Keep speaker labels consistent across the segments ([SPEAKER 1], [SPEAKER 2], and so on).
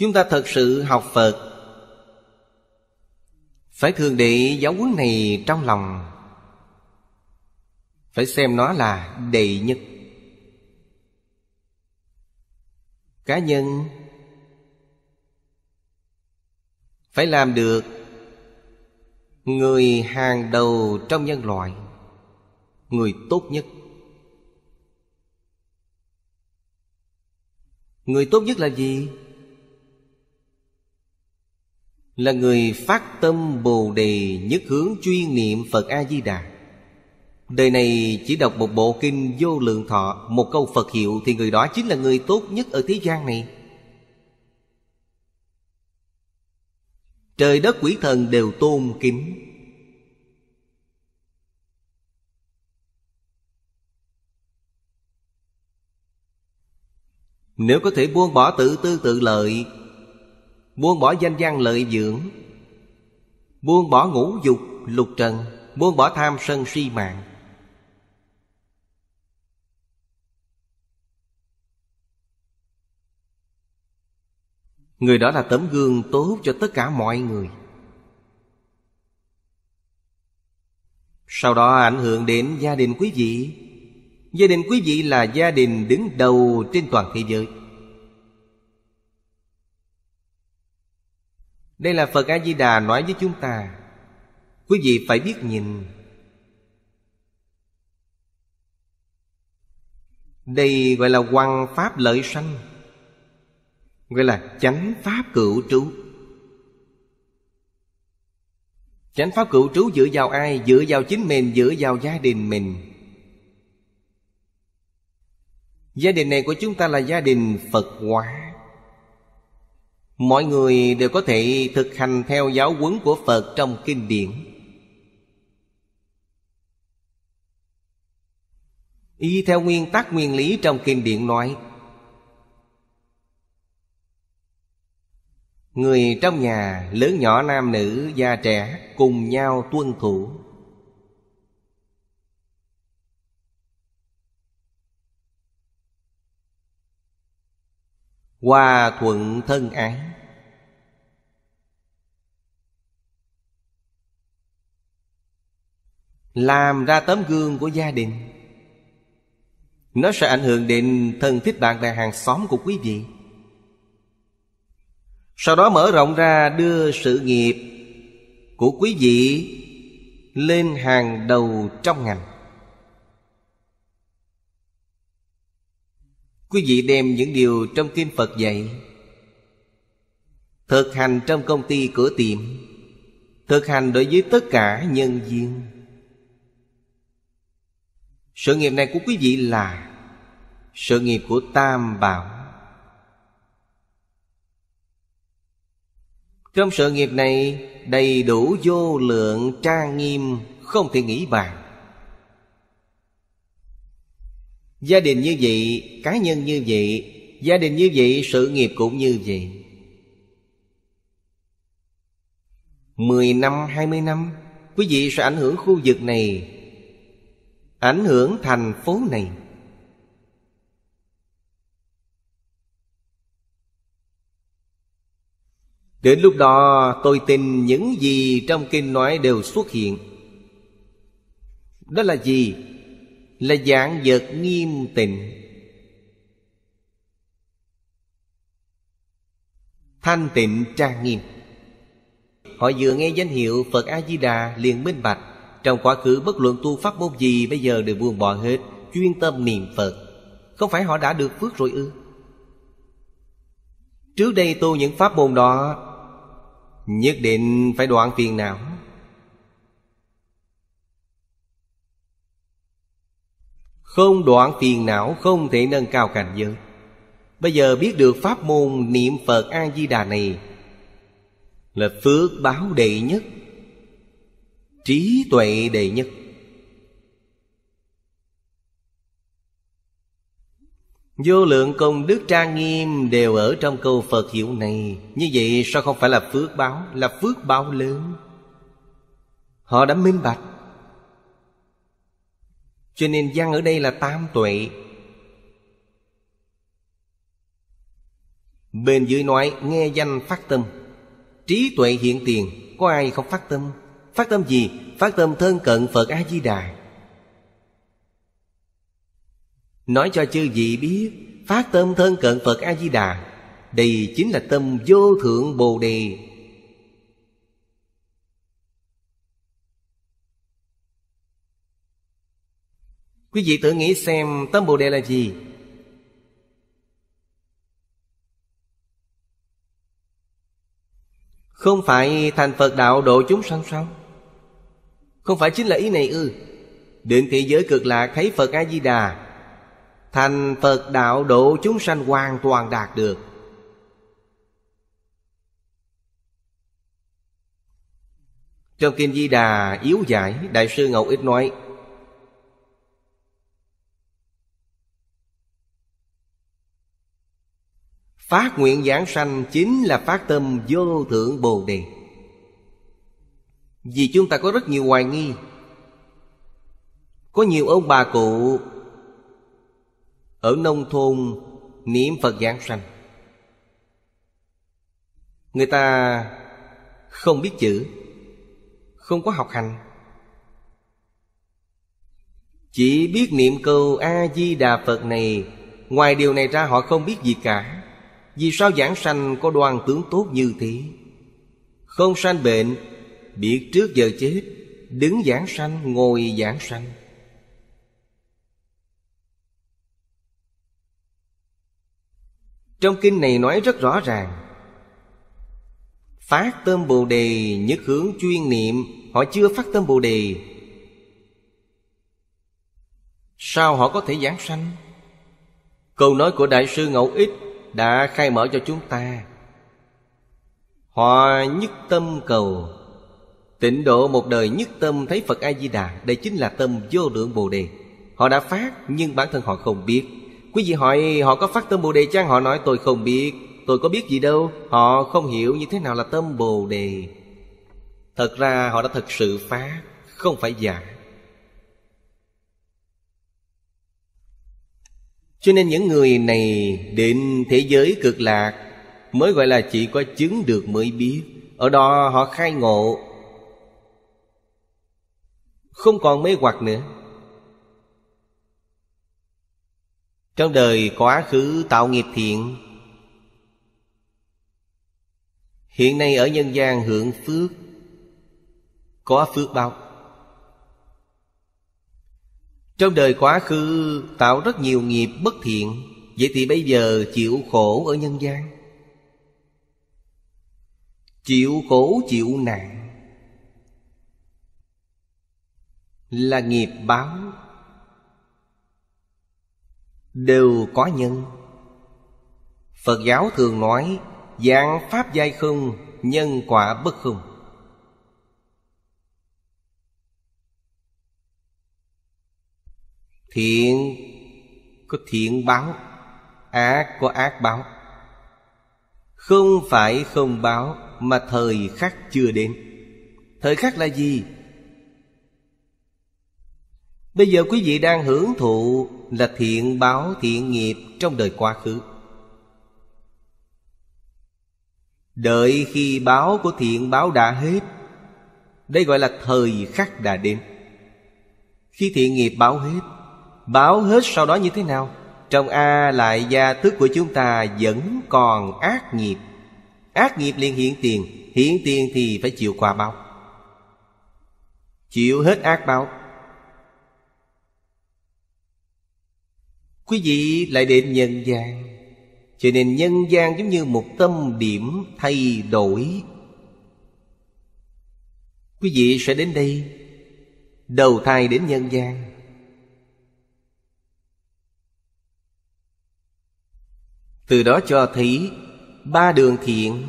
[SPEAKER 1] Chúng ta thật sự học Phật Phải thường để giáo huấn này trong lòng Phải xem nó là đệ nhất Cá nhân Phải làm được Người hàng đầu trong nhân loại Người tốt nhất Người tốt nhất là gì? là người phát tâm bồ đề nhất hướng chuyên niệm phật a di đà đời này chỉ đọc một bộ kinh vô lượng thọ một câu phật hiệu thì người đó chính là người tốt nhất ở thế gian này trời đất quỷ thần đều tôn kính nếu có thể buông bỏ tự tư tự lợi Buông bỏ danh gian lợi dưỡng Buông bỏ ngũ dục lục trần Buông bỏ tham sân si mạng Người đó là tấm gương tốt cho tất cả mọi người Sau đó ảnh hưởng đến gia đình quý vị Gia đình quý vị là gia đình đứng đầu trên toàn thế giới Đây là Phật A-di-đà nói với chúng ta Quý vị phải biết nhìn Đây gọi là quăng pháp lợi sanh Gọi là chánh pháp cửu trú Chánh pháp cửu trú dựa vào ai? Dựa vào chính mình, dựa vào gia đình mình Gia đình này của chúng ta là gia đình Phật hóa mọi người đều có thể thực hành theo giáo huấn của phật trong kinh điển y theo nguyên tắc nguyên lý trong kinh điển nói người trong nhà lớn nhỏ nam nữ già trẻ cùng nhau tuân thủ hòa thuận thân ái làm ra tấm gương của gia đình nó sẽ ảnh hưởng đến thân thích bạn bè hàng xóm của quý vị sau đó mở rộng ra đưa sự nghiệp của quý vị lên hàng đầu trong ngành quý vị đem những điều trong kinh phật dạy thực hành trong công ty cửa tiệm thực hành đối với tất cả nhân viên sự nghiệp này của quý vị là sự nghiệp của tam bảo trong sự nghiệp này đầy đủ vô lượng trang nghiêm không thể nghĩ bàn gia đình như vậy cá nhân như vậy gia đình như vậy sự nghiệp cũng như vậy mười năm hai mươi năm quý vị sẽ ảnh hưởng khu vực này ảnh hưởng thành phố này đến lúc đó tôi tin những gì trong kinh nói đều xuất hiện đó là gì là dạng vật nghiêm tịnh thanh tịnh trang nghiêm họ vừa nghe danh hiệu phật a di đà liền minh bạch trong quá khứ bất luận tu pháp môn gì Bây giờ đều buông bỏ hết Chuyên tâm niệm Phật Không phải họ đã được phước rồi ư Trước đây tu những pháp môn đó Nhất định phải đoạn phiền não Không đoạn phiền não không thể nâng cao cảnh giới Bây giờ biết được pháp môn niệm Phật A-di-đà này Là phước báo đệ nhất trí tuệ đệ nhất Vô lượng công đức trang nghiêm đều ở trong câu Phật hiệu này Như vậy sao không phải là phước báo Là phước báo lớn Họ đã minh bạch Cho nên văn ở đây là tam tuệ Bên dưới nói nghe danh phát tâm Trí tuệ hiện tiền Có ai không phát tâm Phát tâm gì? Phát tâm thân cận Phật A-di-đà Nói cho chư vị biết Phát tâm thân cận Phật A-di-đà Đây chính là tâm vô thượng Bồ Đề Quý vị tự nghĩ xem tâm Bồ Đề là gì? Không phải thành Phật đạo độ chúng sanh sao? Không phải chính là ý này ư ừ. Đến thế giới cực lạc thấy Phật A-di-đà Thành Phật đạo độ chúng sanh hoàn toàn đạt được Trong Kinh Di Đà yếu giải Đại sư Ngọc ít nói Phát nguyện giảng sanh chính là phát tâm vô thượng Bồ Đề vì chúng ta có rất nhiều hoài nghi Có nhiều ông bà cụ Ở nông thôn niệm Phật giảng sanh Người ta không biết chữ Không có học hành Chỉ biết niệm câu A-di-đà Phật này Ngoài điều này ra họ không biết gì cả Vì sao giảng sanh có đoàn tướng tốt như thế Không sanh bệnh biết trước giờ chết đứng giảng sanh ngồi giảng sanh trong kinh này nói rất rõ ràng phát tâm bồ đề nhất hướng chuyên niệm họ chưa phát tâm bồ đề sao họ có thể giảng sanh câu nói của đại sư ngẫu ích đã khai mở cho chúng ta họ nhất tâm cầu Tịnh độ một đời nhất tâm thấy Phật A-di-đà Đây chính là tâm vô lượng Bồ Đề Họ đã phát nhưng bản thân họ không biết Quý vị hỏi họ có phát tâm Bồ Đề chăng? Họ nói tôi không biết Tôi có biết gì đâu Họ không hiểu như thế nào là tâm Bồ Đề Thật ra họ đã thật sự phát Không phải giả Cho nên những người này Đến thế giới cực lạc Mới gọi là chỉ có chứng được mới biết Ở đó họ khai ngộ không còn mê hoặc nữa trong đời quá khứ tạo nghiệp thiện hiện nay ở nhân gian hưởng phước có phước bao. trong đời quá khứ tạo rất nhiều nghiệp bất thiện vậy thì bây giờ chịu khổ ở nhân gian chịu khổ chịu nạn là nghiệp báo đều có nhân phật giáo thường nói dạng pháp giai không nhân quả bất không thiện có thiện báo ác có ác báo không phải không báo mà thời khắc chưa đến thời khắc là gì Bây giờ quý vị đang hưởng thụ là thiện báo thiện nghiệp trong đời quá khứ Đợi khi báo của thiện báo đã hết Đây gọi là thời khắc đã đến Khi thiện nghiệp báo hết Báo hết sau đó như thế nào? Trong A lại gia thức của chúng ta vẫn còn ác nghiệp Ác nghiệp liền hiện tiền Hiện tiền thì phải chịu quả báo Chịu hết ác báo quý vị lại đến nhân gian cho nên nhân gian giống như một tâm điểm thay đổi quý vị sẽ đến đây đầu thai đến nhân gian từ đó cho thấy ba đường thiện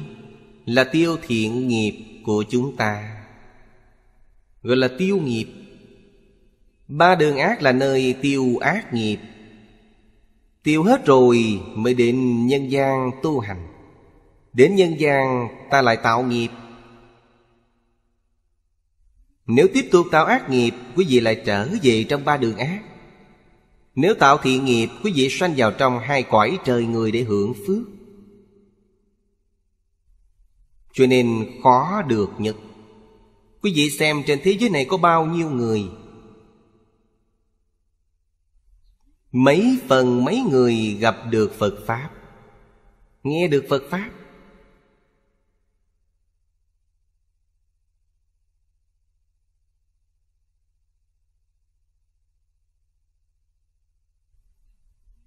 [SPEAKER 1] là tiêu thiện nghiệp của chúng ta gọi là tiêu nghiệp ba đường ác là nơi tiêu ác nghiệp Tiêu hết rồi mới đến nhân gian tu hành Đến nhân gian ta lại tạo nghiệp Nếu tiếp tục tạo ác nghiệp Quý vị lại trở về trong ba đường ác Nếu tạo thiện nghiệp Quý vị sanh vào trong hai cõi trời người để hưởng phước Cho nên khó được nhất Quý vị xem trên thế giới này có bao nhiêu người Mấy phần mấy người gặp được Phật Pháp Nghe được Phật Pháp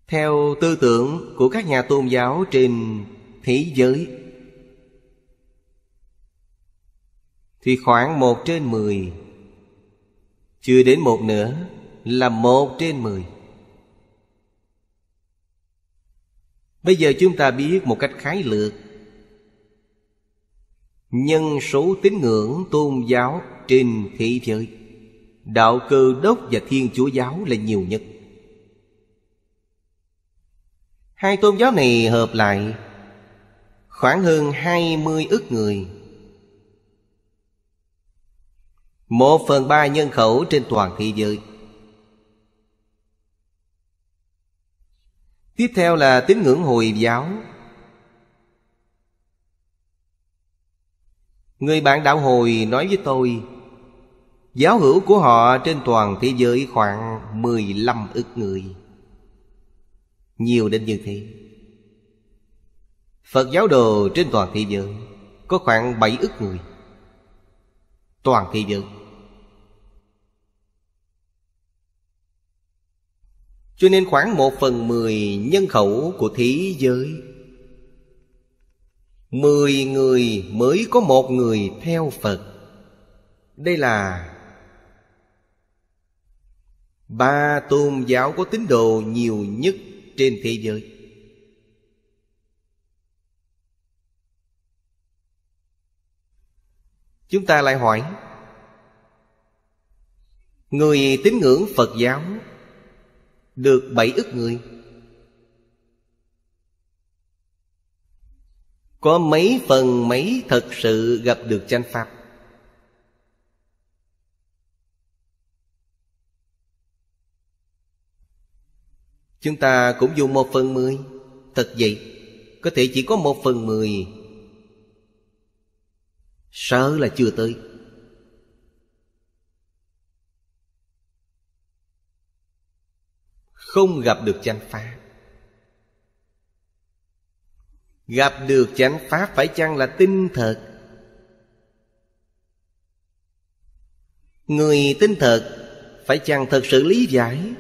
[SPEAKER 1] Theo tư tưởng của các nhà tôn giáo trên thế giới Thì khoảng một trên mười Chưa đến một nữa là một trên mười Bây giờ chúng ta biết một cách khái lược Nhân số tín ngưỡng tôn giáo trên thế giới Đạo cơ đốc và thiên chúa giáo là nhiều nhất Hai tôn giáo này hợp lại khoảng hơn 20 ức người Một phần ba nhân khẩu trên toàn thế giới Tiếp theo là tín ngưỡng Hồi giáo Người bạn đạo Hồi nói với tôi Giáo hữu của họ trên toàn thế giới khoảng 15 ức người Nhiều đến như thế Phật giáo đồ trên toàn thế giới Có khoảng 7 ức người Toàn thế giới Cho nên khoảng một phần mười nhân khẩu của thế giới Mười người mới có một người theo Phật Đây là Ba tôn giáo có tín đồ nhiều nhất trên thế giới Chúng ta lại hỏi Người tín ngưỡng Phật giáo được bảy ức người Có mấy phần mấy thật sự gặp được chánh pháp Chúng ta cũng dùng một phần mười Thật vậy Có thể chỉ có một phần mười Sợ là chưa tới không gặp được chánh pháp gặp được chánh pháp phải chăng là tinh thật người tinh thật phải chăng thật sự lý giải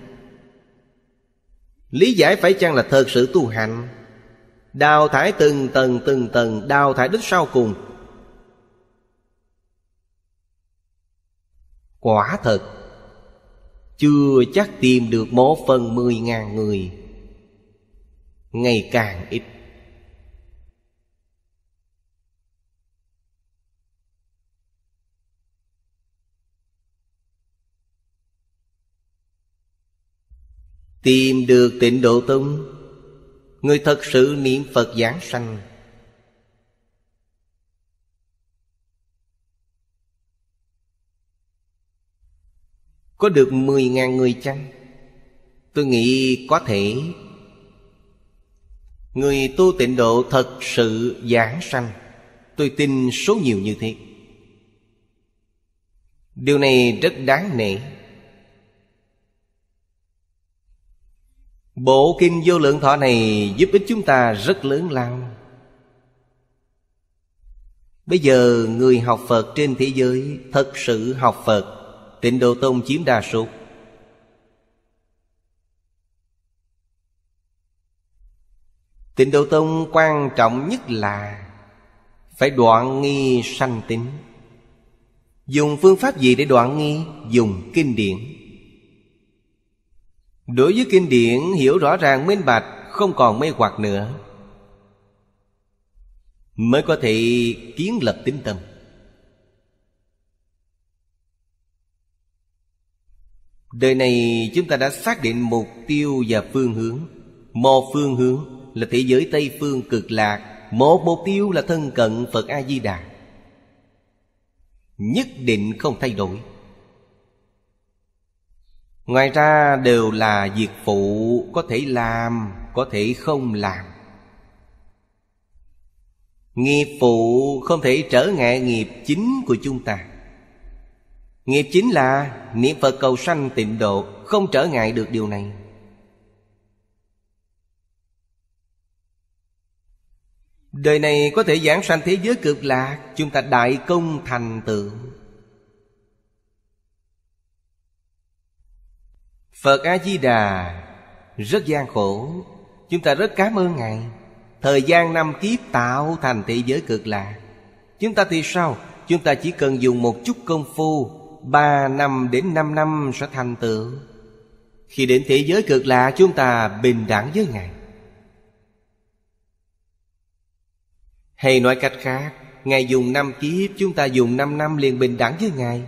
[SPEAKER 1] lý giải phải chăng là thật sự tu hành đào thải từng tầng từng tầng đào thải đến sau cùng quả thật chưa chắc tìm được một phần mười ngàn người ngày càng ít tìm được tịnh độ tông người thật sự niệm phật giảng sanh Có được 10.000 người chăng? Tôi nghĩ có thể Người tu tịnh độ thật sự giảng sanh Tôi tin số nhiều như thế Điều này rất đáng nể Bộ kinh vô lượng thọ này giúp ích chúng ta rất lớn lao Bây giờ người học Phật trên thế giới Thật sự học Phật Tịnh Độ Tông chiếm đa số Tịnh Độ Tông quan trọng nhất là Phải đoạn nghi sanh tính Dùng phương pháp gì để đoạn nghi? Dùng kinh điển Đối với kinh điển hiểu rõ ràng minh bạch Không còn mê hoặc nữa Mới có thể kiến lập tính tâm Đời này chúng ta đã xác định mục tiêu và phương hướng Một phương hướng là thế giới Tây Phương cực lạc Một mục tiêu là thân cận Phật A-di-đà Nhất định không thay đổi Ngoài ra đều là việc phụ Có thể làm, có thể không làm Nghiệp phụ không thể trở ngại nghiệp chính của chúng ta Nghiệp chính là niệm Phật cầu sanh tịnh độ Không trở ngại được điều này Đời này có thể giảng sanh thế giới cực lạc Chúng ta đại công thành tựu Phật A-di-đà rất gian khổ Chúng ta rất cảm ơn Ngài Thời gian năm kiếp tạo thành thế giới cực lạc Chúng ta thì sao? Chúng ta chỉ cần dùng một chút công phu ba năm đến năm năm sẽ thành tựu Khi đến thế giới cực lạ chúng ta bình đẳng với Ngài Hay nói cách khác Ngài dùng năm kiếp Chúng ta dùng năm năm liền bình đẳng với Ngài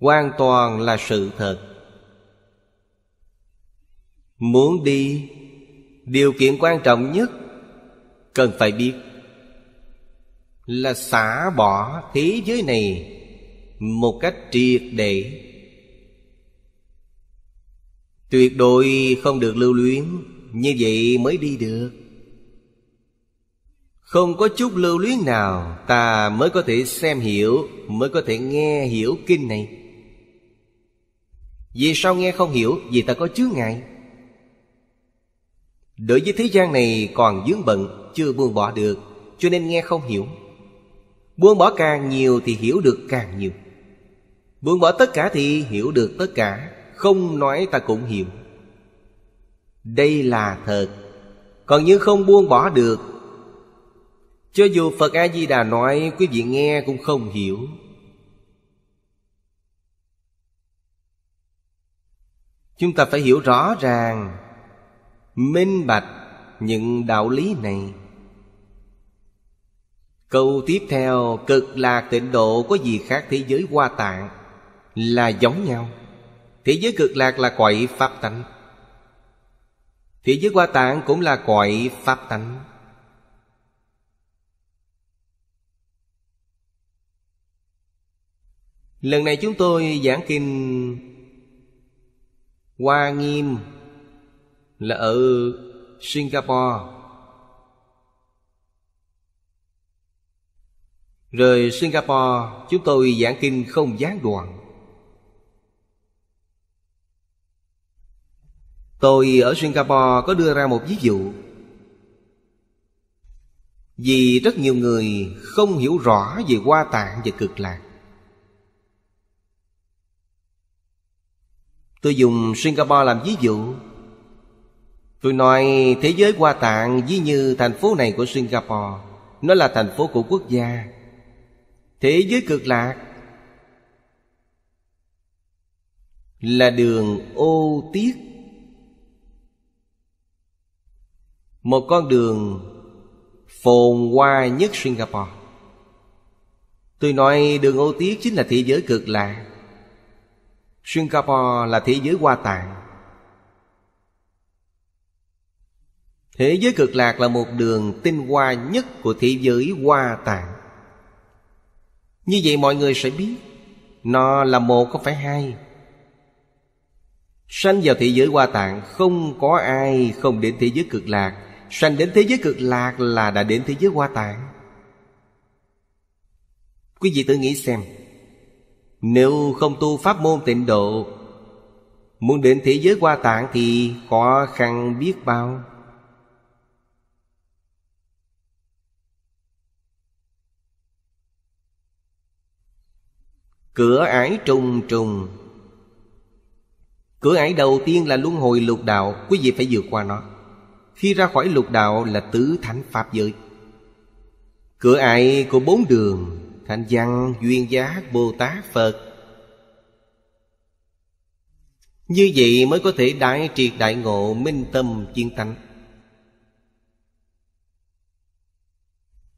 [SPEAKER 1] Hoàn toàn là sự thật Muốn đi Điều kiện quan trọng nhất Cần phải biết Là xả bỏ thế giới này một cách triệt để tuyệt đối không được lưu luyến như vậy mới đi được không có chút lưu luyến nào ta mới có thể xem hiểu mới có thể nghe hiểu kinh này vì sao nghe không hiểu vì ta có chướng ngại đối với thế gian này còn vướng bận chưa buông bỏ được cho nên nghe không hiểu buông bỏ càng nhiều thì hiểu được càng nhiều buông bỏ tất cả thì hiểu được tất cả không nói ta cũng hiểu đây là thật còn như không buông bỏ được cho dù phật a di đà nói quý vị nghe cũng không hiểu chúng ta phải hiểu rõ ràng minh bạch những đạo lý này câu tiếp theo cực lạc tịnh độ có gì khác thế giới hoa tạng là giống nhau Thế giới cực lạc là cõi pháp tánh Thế giới hoa tạng cũng là cõi pháp tánh Lần này chúng tôi giảng kinh Hoa Nghiêm là ở Singapore Rồi Singapore chúng tôi giảng kinh không gián đoạn Tôi ở Singapore có đưa ra một ví dụ Vì rất nhiều người không hiểu rõ về hoa tạng và cực lạc Tôi dùng Singapore làm ví dụ Tôi nói thế giới hoa tạng ví như thành phố này của Singapore Nó là thành phố của quốc gia Thế giới cực lạc Là đường ô tiết một con đường phồn hoa nhất Singapore. Tôi nói đường ô tiết chính là thế giới cực lạc. Singapore là thế giới hoa tạng. Thế giới cực lạc là một đường tinh hoa nhất của thế giới hoa tạng. Như vậy mọi người sẽ biết Nó là một có phải hai Sanh vào thế giới hoa tạng Không có ai không đến thế giới cực lạc sanh đến thế giới cực lạc là đã đến thế giới hoa tạng quý vị tự nghĩ xem nếu không tu pháp môn tịnh độ Muốn đến thế giới hoa tạng thì khó khăn biết bao Cửa ải trùng trùng Cửa ải đầu tiên là luân hồi lục đạo Quý vị phải vượt qua nó khi ra khỏi lục đạo là tứ thánh Pháp giới Cửa ải của bốn đường thành văn, duyên giá Bồ Tát, Phật Như vậy mới có thể đại triệt đại ngộ minh tâm chuyên tánh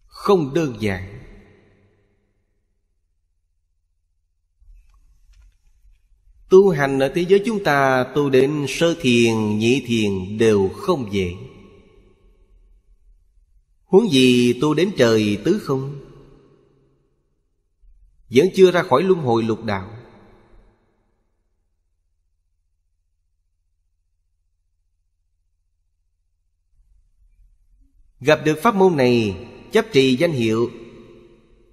[SPEAKER 1] Không đơn giản Tu hành ở thế giới chúng ta tu đến sơ thiền, nhị thiền đều không dễ Huống gì tu đến trời tứ không Vẫn chưa ra khỏi luân hồi lục đạo Gặp được pháp môn này Chấp trì danh hiệu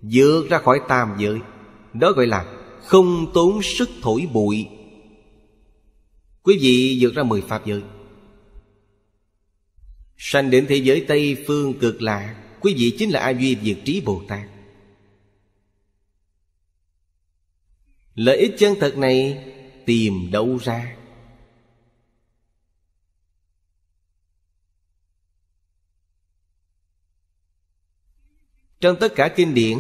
[SPEAKER 1] Vượt ra khỏi tam giới Đó gọi là không tốn sức thổi bụi Quý vị vượt ra mười pháp giới sanh đến thế giới tây phương cực lạ quý vị chính là a duy diệt trí bồ tát lợi ích chân thật này tìm đâu ra trong tất cả kinh điển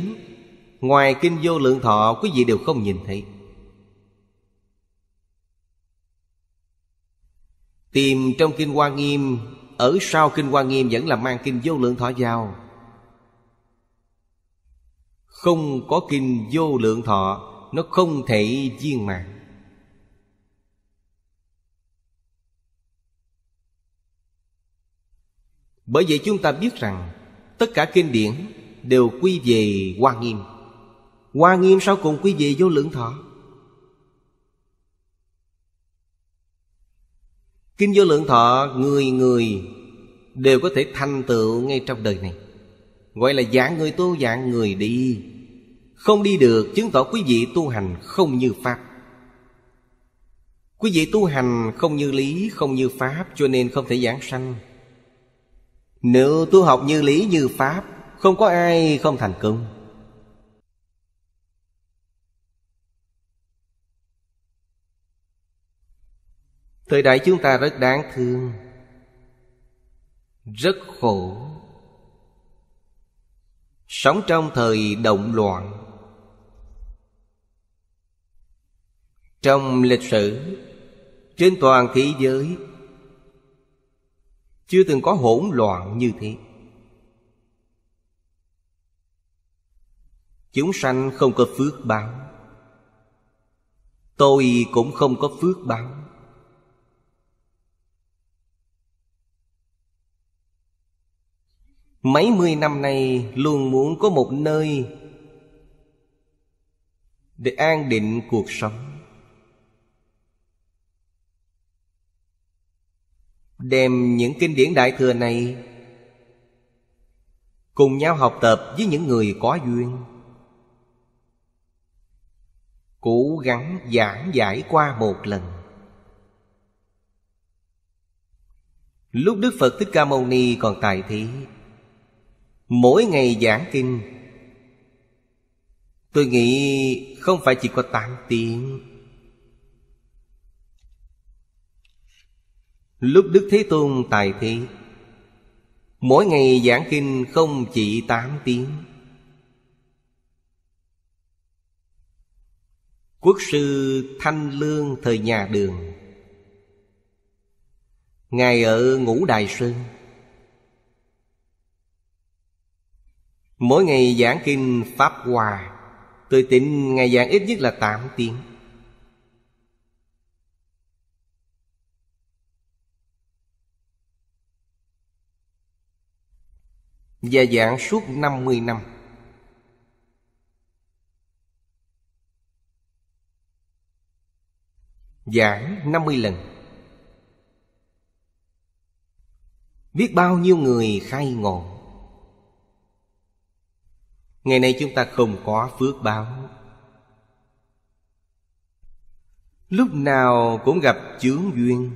[SPEAKER 1] ngoài kinh vô lượng thọ quý vị đều không nhìn thấy tìm trong kinh hoa nghiêm ở sau Kinh Hoa Nghiêm vẫn là mang Kinh Vô Lượng Thọ vào Không có Kinh Vô Lượng Thọ Nó không thể viên mạng Bởi vậy chúng ta biết rằng Tất cả kinh điển đều quy về Hoa Nghiêm Hoa Nghiêm sau cùng quy về Vô Lượng Thọ Kinh vô lượng thọ người người đều có thể thành tựu ngay trong đời này Gọi là dạng người tu dạng người đi Không đi được chứng tỏ quý vị tu hành không như Pháp Quý vị tu hành không như lý, không như pháp Cho nên không thể giảng sanh Nếu tu học như lý như pháp Không có ai không thành công Thời đại chúng ta rất đáng thương Rất khổ Sống trong thời động loạn Trong lịch sử Trên toàn thế giới Chưa từng có hỗn loạn như thế Chúng sanh không có phước báo Tôi cũng không có phước báo Mấy mươi năm nay luôn muốn có một nơi Để an định cuộc sống Đem những kinh điển đại thừa này Cùng nhau học tập với những người có duyên Cố gắng giảng giải qua một lần Lúc Đức Phật Thích Ca Mâu Ni còn tại thế mỗi ngày giảng kinh tôi nghĩ không phải chỉ có 8 tiếng lúc đức thế tôn tài thế mỗi ngày giảng kinh không chỉ 8 tiếng quốc sư thanh lương thời nhà đường ngài ở ngũ đài sơn Mỗi ngày giảng kinh Pháp Hòa Tôi tính ngày giảng ít nhất là 8 tiếng Và giảng suốt 50 năm Giảng 50 lần Biết bao nhiêu người khai ngộ Ngày nay chúng ta không có phước báo Lúc nào cũng gặp chướng duyên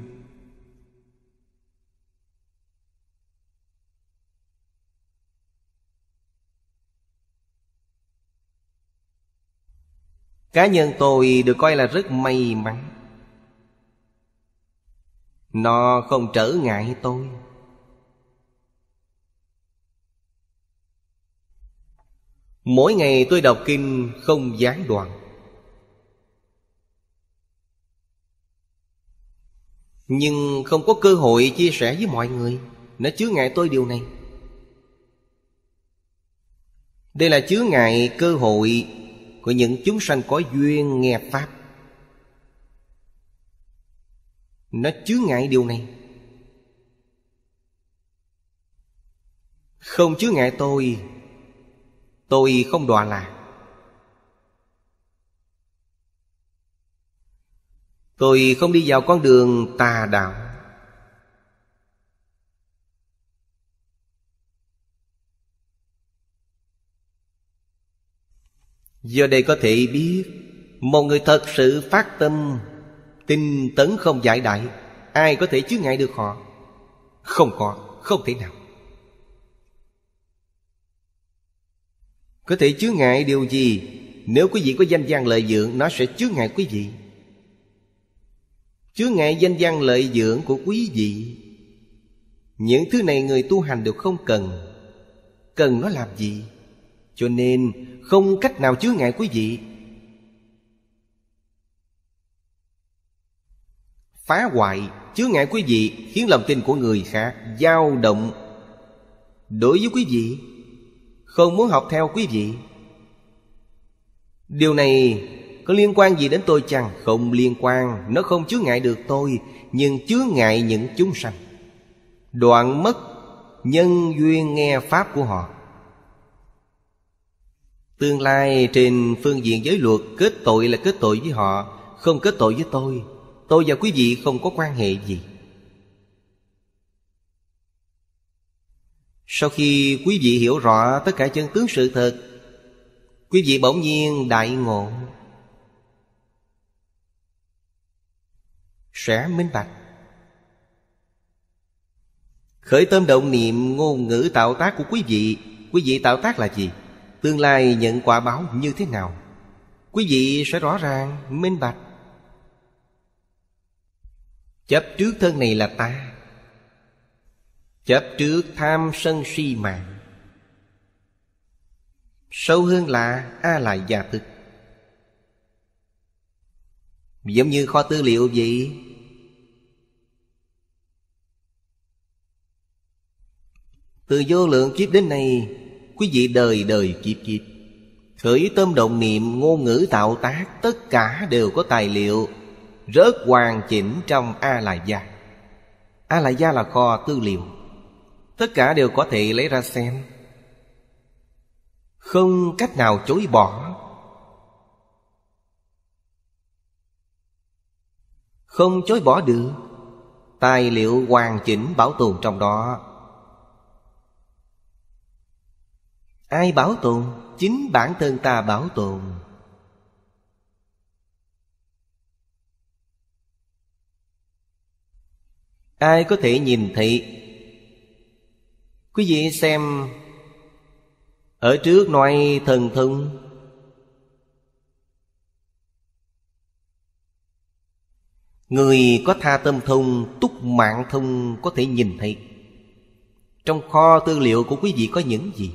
[SPEAKER 1] Cá nhân tôi được coi là rất may mắn Nó không trở ngại tôi Mỗi ngày tôi đọc kinh không gián đoạn Nhưng không có cơ hội chia sẻ với mọi người Nó chứa ngại tôi điều này Đây là chứa ngại cơ hội Của những chúng sanh có duyên nghe Pháp Nó chứa ngại điều này Không chứa ngại tôi Tôi không đọa lạc Tôi không đi vào con đường tà đạo Giờ đây có thể biết Một người thật sự phát tâm Tinh tấn không giải đại Ai có thể chướng ngại được họ Không có, không thể nào Có thể chứa ngại điều gì Nếu quý vị có danh gian lợi dưỡng Nó sẽ chứa ngại quý vị Chứa ngại danh gian lợi dưỡng của quý vị Những thứ này người tu hành đều không cần Cần nó làm gì Cho nên không cách nào chứa ngại quý vị Phá hoại chứa ngại quý vị Khiến lòng tin của người khác dao động Đối với quý vị không muốn học theo quý vị Điều này có liên quan gì đến tôi chăng? Không liên quan, nó không chứa ngại được tôi Nhưng chứa ngại những chúng sanh Đoạn mất nhân duyên nghe Pháp của họ Tương lai trên phương diện giới luật Kết tội là kết tội với họ Không kết tội với tôi Tôi và quý vị không có quan hệ gì Sau khi quý vị hiểu rõ tất cả chân tướng sự thật Quý vị bỗng nhiên đại ngộ Sẽ minh bạch Khởi tâm động niệm ngôn ngữ tạo tác của quý vị Quý vị tạo tác là gì? Tương lai nhận quả báo như thế nào? Quý vị sẽ rõ ràng, minh bạch Chấp trước thân này là ta Chấp trước tham sân si mạng Sâu hơn là A lại già thực Giống như kho tư liệu vậy Từ vô lượng kiếp đến nay Quý vị đời đời kiếp kiếp Khởi tâm động niệm ngôn ngữ tạo tác Tất cả đều có tài liệu Rớt hoàn chỉnh trong A Lại Gia A Lại Gia là kho tư liệu tất cả đều có thể lấy ra xem không cách nào chối bỏ không chối bỏ được tài liệu hoàn chỉnh bảo tồn trong đó ai bảo tồn chính bản thân ta bảo tồn ai có thể nhìn thấy Quý vị xem Ở trước nói thần thông Người có tha tâm thông, túc mạng thông có thể nhìn thấy Trong kho tư liệu của quý vị có những gì?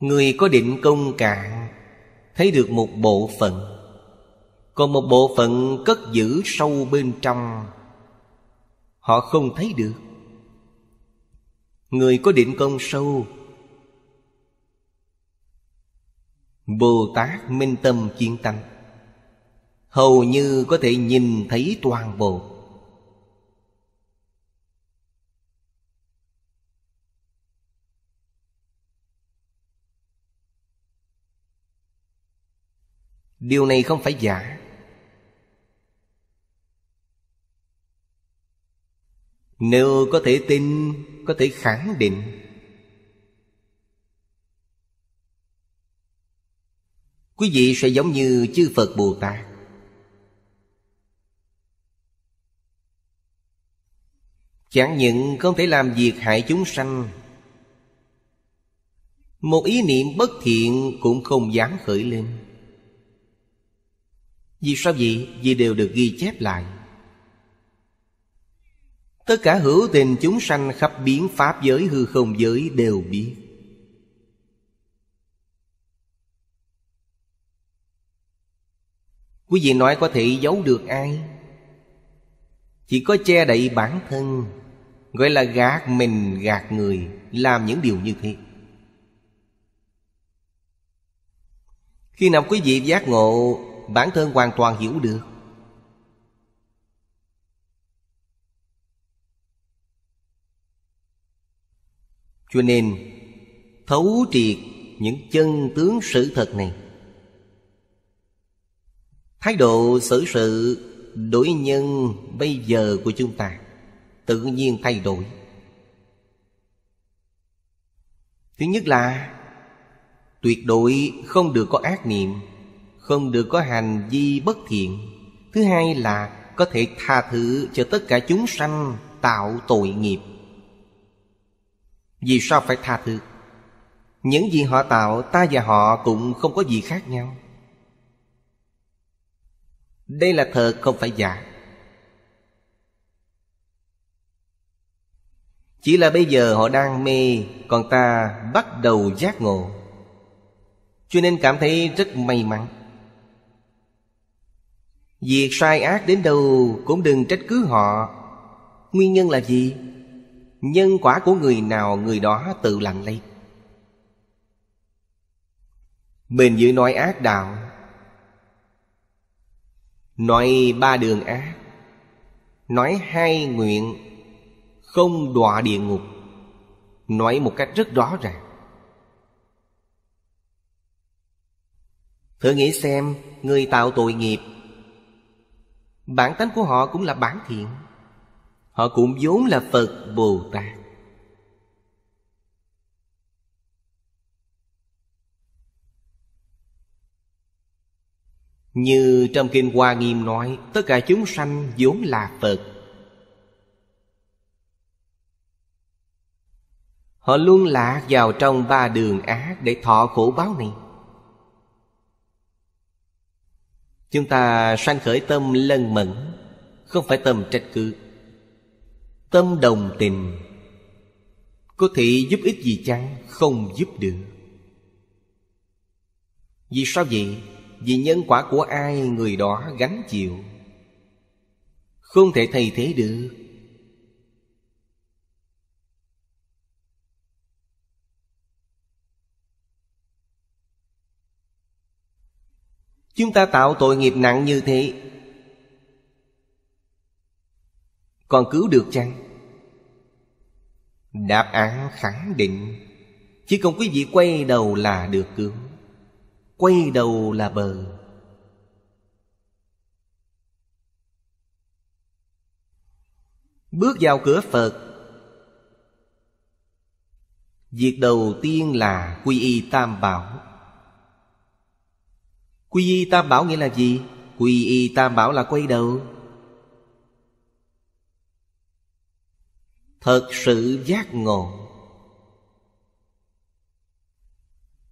[SPEAKER 1] Người có định công cạn Thấy được một bộ phận Còn một bộ phận cất giữ sâu bên trong họ không thấy được người có định công sâu bồ tát minh tâm chiến tăng hầu như có thể nhìn thấy toàn bộ điều này không phải giả Nếu có thể tin Có thể khẳng định Quý vị sẽ giống như chư Phật Bồ Tát Chẳng những không thể làm việc hại chúng sanh Một ý niệm bất thiện cũng không dám khởi lên Vì sao vậy? Vì đều được ghi chép lại Tất cả hữu tình chúng sanh khắp biến pháp giới hư không giới đều biết Quý vị nói có thể giấu được ai? Chỉ có che đậy bản thân Gọi là gạt mình gạt người Làm những điều như thế Khi nào quý vị giác ngộ Bản thân hoàn toàn hiểu được cho nên thấu triệt những chân tướng sự thật này thái độ xử sự đối nhân bây giờ của chúng ta tự nhiên thay đổi thứ nhất là tuyệt đối không được có ác niệm không được có hành vi bất thiện thứ hai là có thể tha thứ cho tất cả chúng sanh tạo tội nghiệp vì sao phải tha thứ Những gì họ tạo ta và họ cũng không có gì khác nhau Đây là thật không phải giả Chỉ là bây giờ họ đang mê Còn ta bắt đầu giác ngộ Cho nên cảm thấy rất may mắn Việc sai ác đến đâu cũng đừng trách cứ họ Nguyên nhân là gì? nhân quả của người nào người đó tự làm lấy bền giữ nói ác đạo nói ba đường ác nói hai nguyện không đọa địa ngục nói một cách rất rõ ràng thử nghĩ xem người tạo tội nghiệp bản tánh của họ cũng là bản thiện Họ cũng vốn là Phật Bồ Tát Như trong Kinh Hoa Nghiêm nói Tất cả chúng sanh vốn là Phật Họ luôn lạc vào trong ba đường ác Để thọ khổ báo này Chúng ta sanh khởi tâm lân mẫn Không phải tâm trách cứ Tâm đồng tình Có thể giúp ích gì chăng? Không giúp được Vì sao vậy? Vì nhân quả của ai người đó gánh chịu Không thể thay thế được Chúng ta tạo tội nghiệp nặng như thế Còn cứu được chăng? Đáp án khẳng định Chỉ cần quý vị quay đầu là được cứu Quay đầu là bờ Bước vào cửa Phật Việc đầu tiên là quy y tam bảo Quy y tam bảo nghĩa là gì? Quy y tam bảo là quay đầu thật sự giác ngộ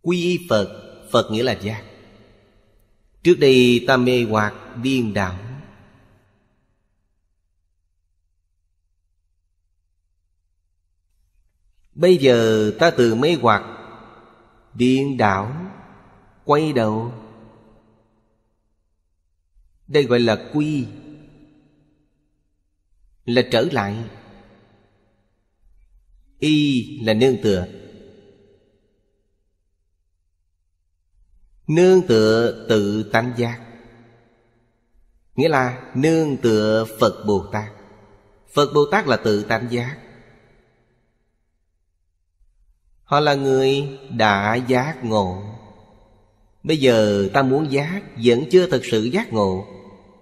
[SPEAKER 1] quy y phật phật nghĩa là giác trước đây ta mê hoặc điên đảo bây giờ ta từ mê hoặc điên đảo quay đầu đây gọi là quy là trở lại y là nương tựa nương tựa tự tánh giác nghĩa là nương tựa phật bồ tát phật bồ tát là tự tánh giác họ là người đã giác ngộ bây giờ ta muốn giác vẫn chưa thật sự giác ngộ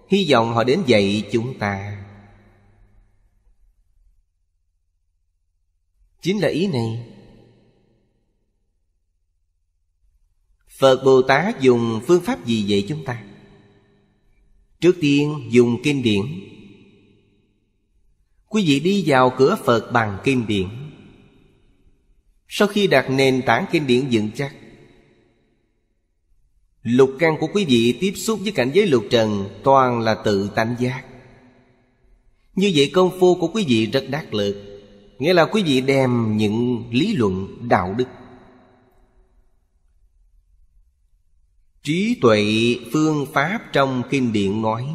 [SPEAKER 1] hy vọng họ đến dạy chúng ta chính là ý này phật bồ tát dùng phương pháp gì dạy chúng ta trước tiên dùng kim điển quý vị đi vào cửa phật bằng kim điển sau khi đặt nền tảng kim điển vững chắc Lục căn của quý vị tiếp xúc với cảnh giới lục trần Toàn là tự tánh giác Như vậy công phu của quý vị rất đắc lực nghĩa là quý vị đem những lý luận đạo đức trí tuệ phương pháp trong kinh điển nói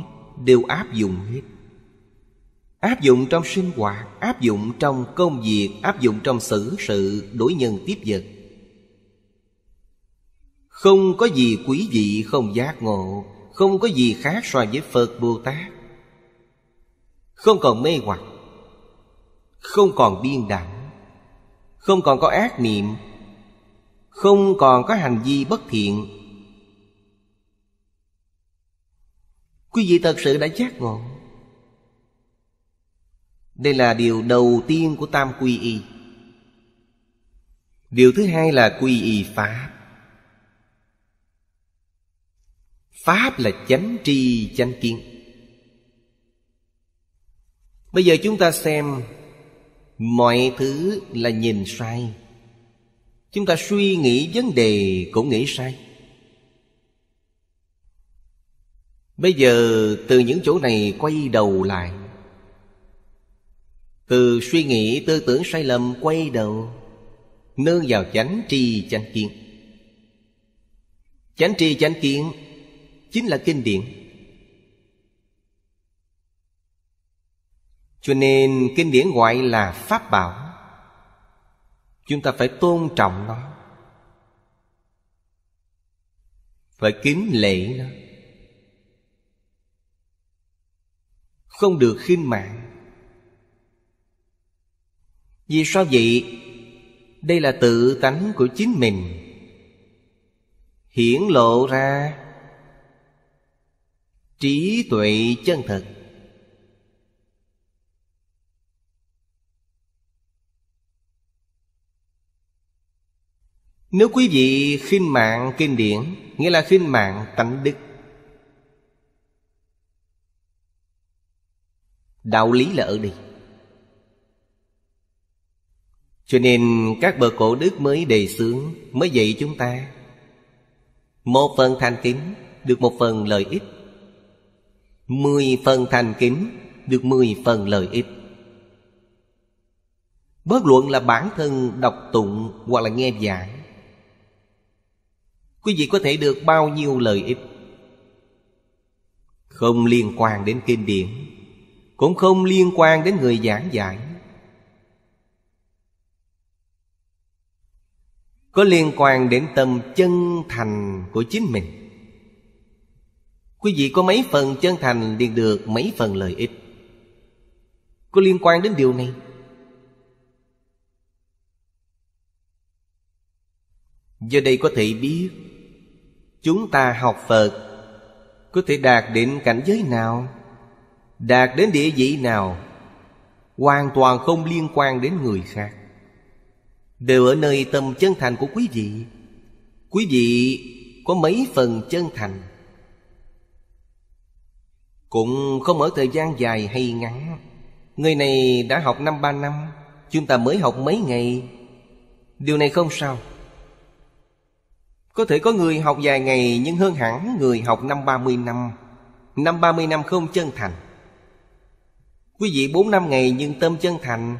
[SPEAKER 1] đều áp dụng hết áp dụng trong sinh hoạt áp dụng trong công việc áp dụng trong xử sự đối nhân tiếp vật không có gì quý vị không giác ngộ không có gì khác so với phật bồ tát không còn mê hoặc không còn điên đảo không còn có ác niệm không còn có hành vi bất thiện quý vị thật sự đã giác ngộ đây là điều đầu tiên của tam quy y điều thứ hai là quy y pháp pháp là chánh tri chánh kiến bây giờ chúng ta xem mọi thứ là nhìn sai chúng ta suy nghĩ vấn đề cũng nghĩ sai bây giờ từ những chỗ này quay đầu lại từ suy nghĩ tư tưởng sai lầm quay đầu nương vào chánh tri chánh kiến chánh tri chánh kiến chính là kinh điển cho nên kinh điển gọi là pháp bảo chúng ta phải tôn trọng nó phải kính lễ nó không được khinh mạng vì sao vậy đây là tự tánh của chính mình hiển lộ ra trí tuệ chân thật Nếu quý vị khinh mạng kinh điển Nghĩa là khinh mạng tánh đức Đạo lý là ở đây Cho nên các bậc cổ đức mới đề xướng Mới dạy chúng ta Một phần thành kính Được một phần lợi ích Mười phần thành kính Được mười phần lợi ích Bất luận là bản thân đọc tụng Hoặc là nghe giảng quý vị có thể được bao nhiêu lợi ích không liên quan đến kinh điển cũng không liên quan đến người giảng giải có liên quan đến tâm chân thành của chính mình quý vị có mấy phần chân thành liền được mấy phần lợi ích có liên quan đến điều này do đây có thể biết Chúng ta học Phật Có thể đạt đến cảnh giới nào? Đạt đến địa vị nào? Hoàn toàn không liên quan đến người khác Đều ở nơi tâm chân thành của quý vị Quý vị có mấy phần chân thành Cũng không ở thời gian dài hay ngắn Người này đã học năm ba năm Chúng ta mới học mấy ngày Điều này không sao có thể có người học vài ngày nhưng hơn hẳn người học năm 30 năm. Năm 30 năm không chân thành. Quý vị 4 năm ngày nhưng tâm chân thành.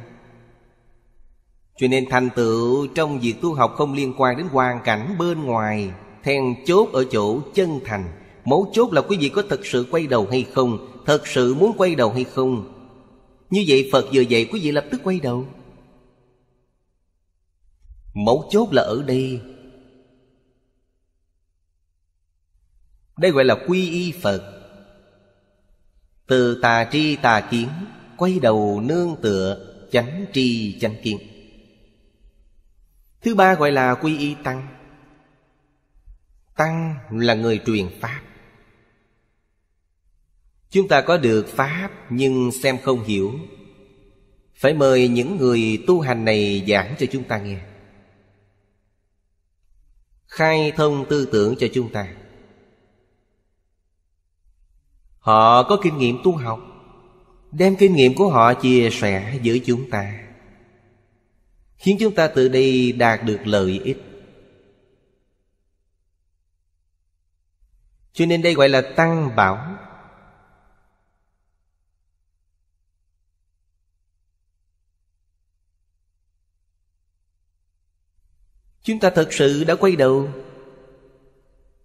[SPEAKER 1] Cho nên thành tựu trong việc tu học không liên quan đến hoàn cảnh bên ngoài. Then chốt ở chỗ chân thành. Mấu chốt là quý vị có thật sự quay đầu hay không Thật sự muốn quay đầu hay không Như vậy Phật vừa dạy quý vị lập tức quay đầu Mấu chốt là ở đây Đây gọi là quy y Phật Từ tà tri tà kiến Quay đầu nương tựa Chánh tri chánh kiến Thứ ba gọi là quy y Tăng Tăng là người truyền Pháp Chúng ta có được Pháp nhưng xem không hiểu Phải mời những người tu hành này giảng cho chúng ta nghe Khai thông tư tưởng cho chúng ta Họ có kinh nghiệm tu học Đem kinh nghiệm của họ chia sẻ giữa chúng ta Khiến chúng ta từ đây đạt được lợi ích Cho nên đây gọi là tăng bảo Chúng ta thật sự đã quay đầu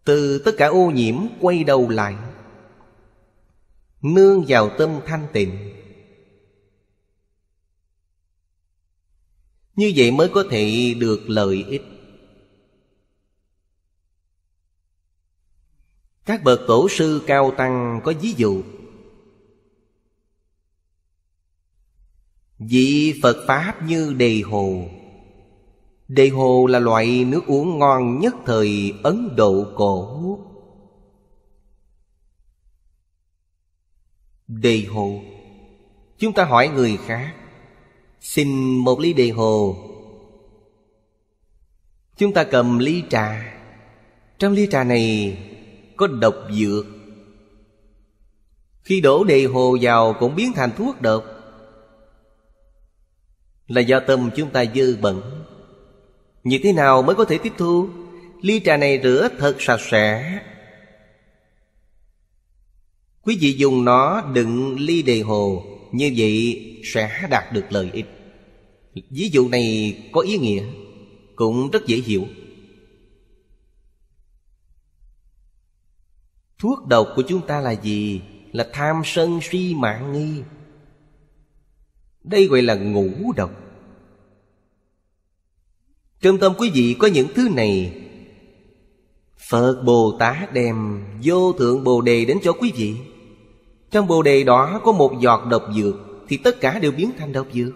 [SPEAKER 1] Từ tất cả ô nhiễm quay đầu lại nương vào tâm thanh tịnh như vậy mới có thể được lợi ích các bậc tổ sư cao tăng có ví dụ vị phật pháp như đề hồ đề hồ là loại nước uống ngon nhất thời ấn độ cổ Đề hồ Chúng ta hỏi người khác Xin một ly đề hồ Chúng ta cầm ly trà Trong ly trà này có độc dược Khi đổ đề hồ vào cũng biến thành thuốc độc Là do tâm chúng ta dơ bẩn Như thế nào mới có thể tiếp thu Ly trà này rửa thật sạch sẽ Quý vị dùng nó đựng ly đề hồ Như vậy sẽ đạt được lợi ích Ví dụ này có ý nghĩa Cũng rất dễ hiểu Thuốc độc của chúng ta là gì? Là tham sân si mạng nghi Đây gọi là ngủ độc Trong tâm quý vị có những thứ này Phật Bồ Tát đem vô thượng Bồ Đề đến cho quý vị trong bồ đề đỏ có một giọt độc dược Thì tất cả đều biến thành độc dược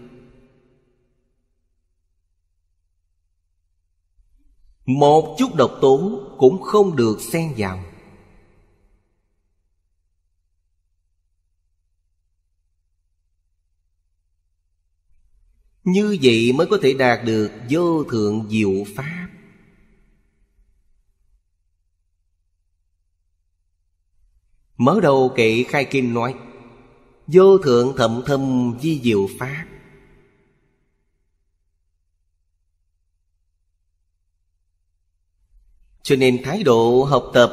[SPEAKER 1] Một chút độc tố cũng không được xen vào Như vậy mới có thể đạt được vô thượng diệu pháp Mở đầu kệ khai kinh nói Vô thượng thậm thâm di diệu pháp Cho nên thái độ học tập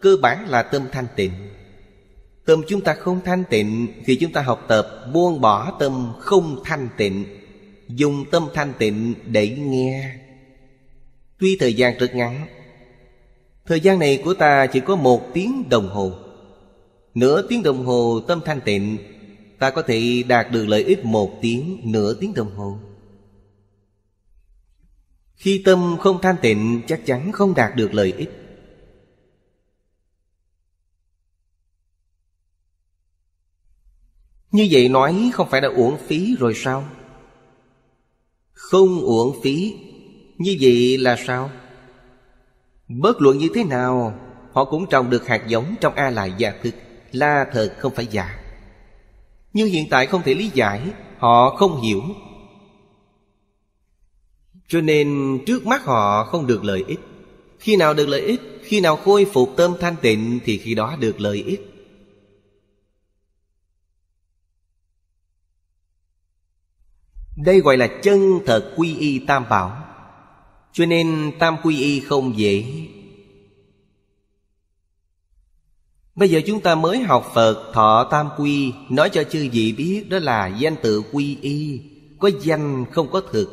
[SPEAKER 1] Cơ bản là tâm thanh tịnh Tâm chúng ta không thanh tịnh Khi chúng ta học tập buông bỏ tâm không thanh tịnh Dùng tâm thanh tịnh để nghe Tuy thời gian rất ngắn Thời gian này của ta chỉ có một tiếng đồng hồ Nửa tiếng đồng hồ tâm thanh tịnh Ta có thể đạt được lợi ích một tiếng Nửa tiếng đồng hồ Khi tâm không thanh tịnh Chắc chắn không đạt được lợi ích Như vậy nói không phải đã uổng phí rồi sao? Không uổng phí Như vậy là sao? Bất luận như thế nào Họ cũng trồng được hạt giống trong A-lại gia thức là thật không phải giả nhưng hiện tại không thể lý giải họ không hiểu cho nên trước mắt họ không được lợi ích khi nào được lợi ích khi nào khôi phục tâm thanh tịnh thì khi đó được lợi ích đây gọi là chân thật quy y tam bảo cho nên tam quy y không dễ Bây giờ chúng ta mới học Phật Thọ Tam Quy Nói cho chư vị biết đó là danh tự quy y Có danh không có thực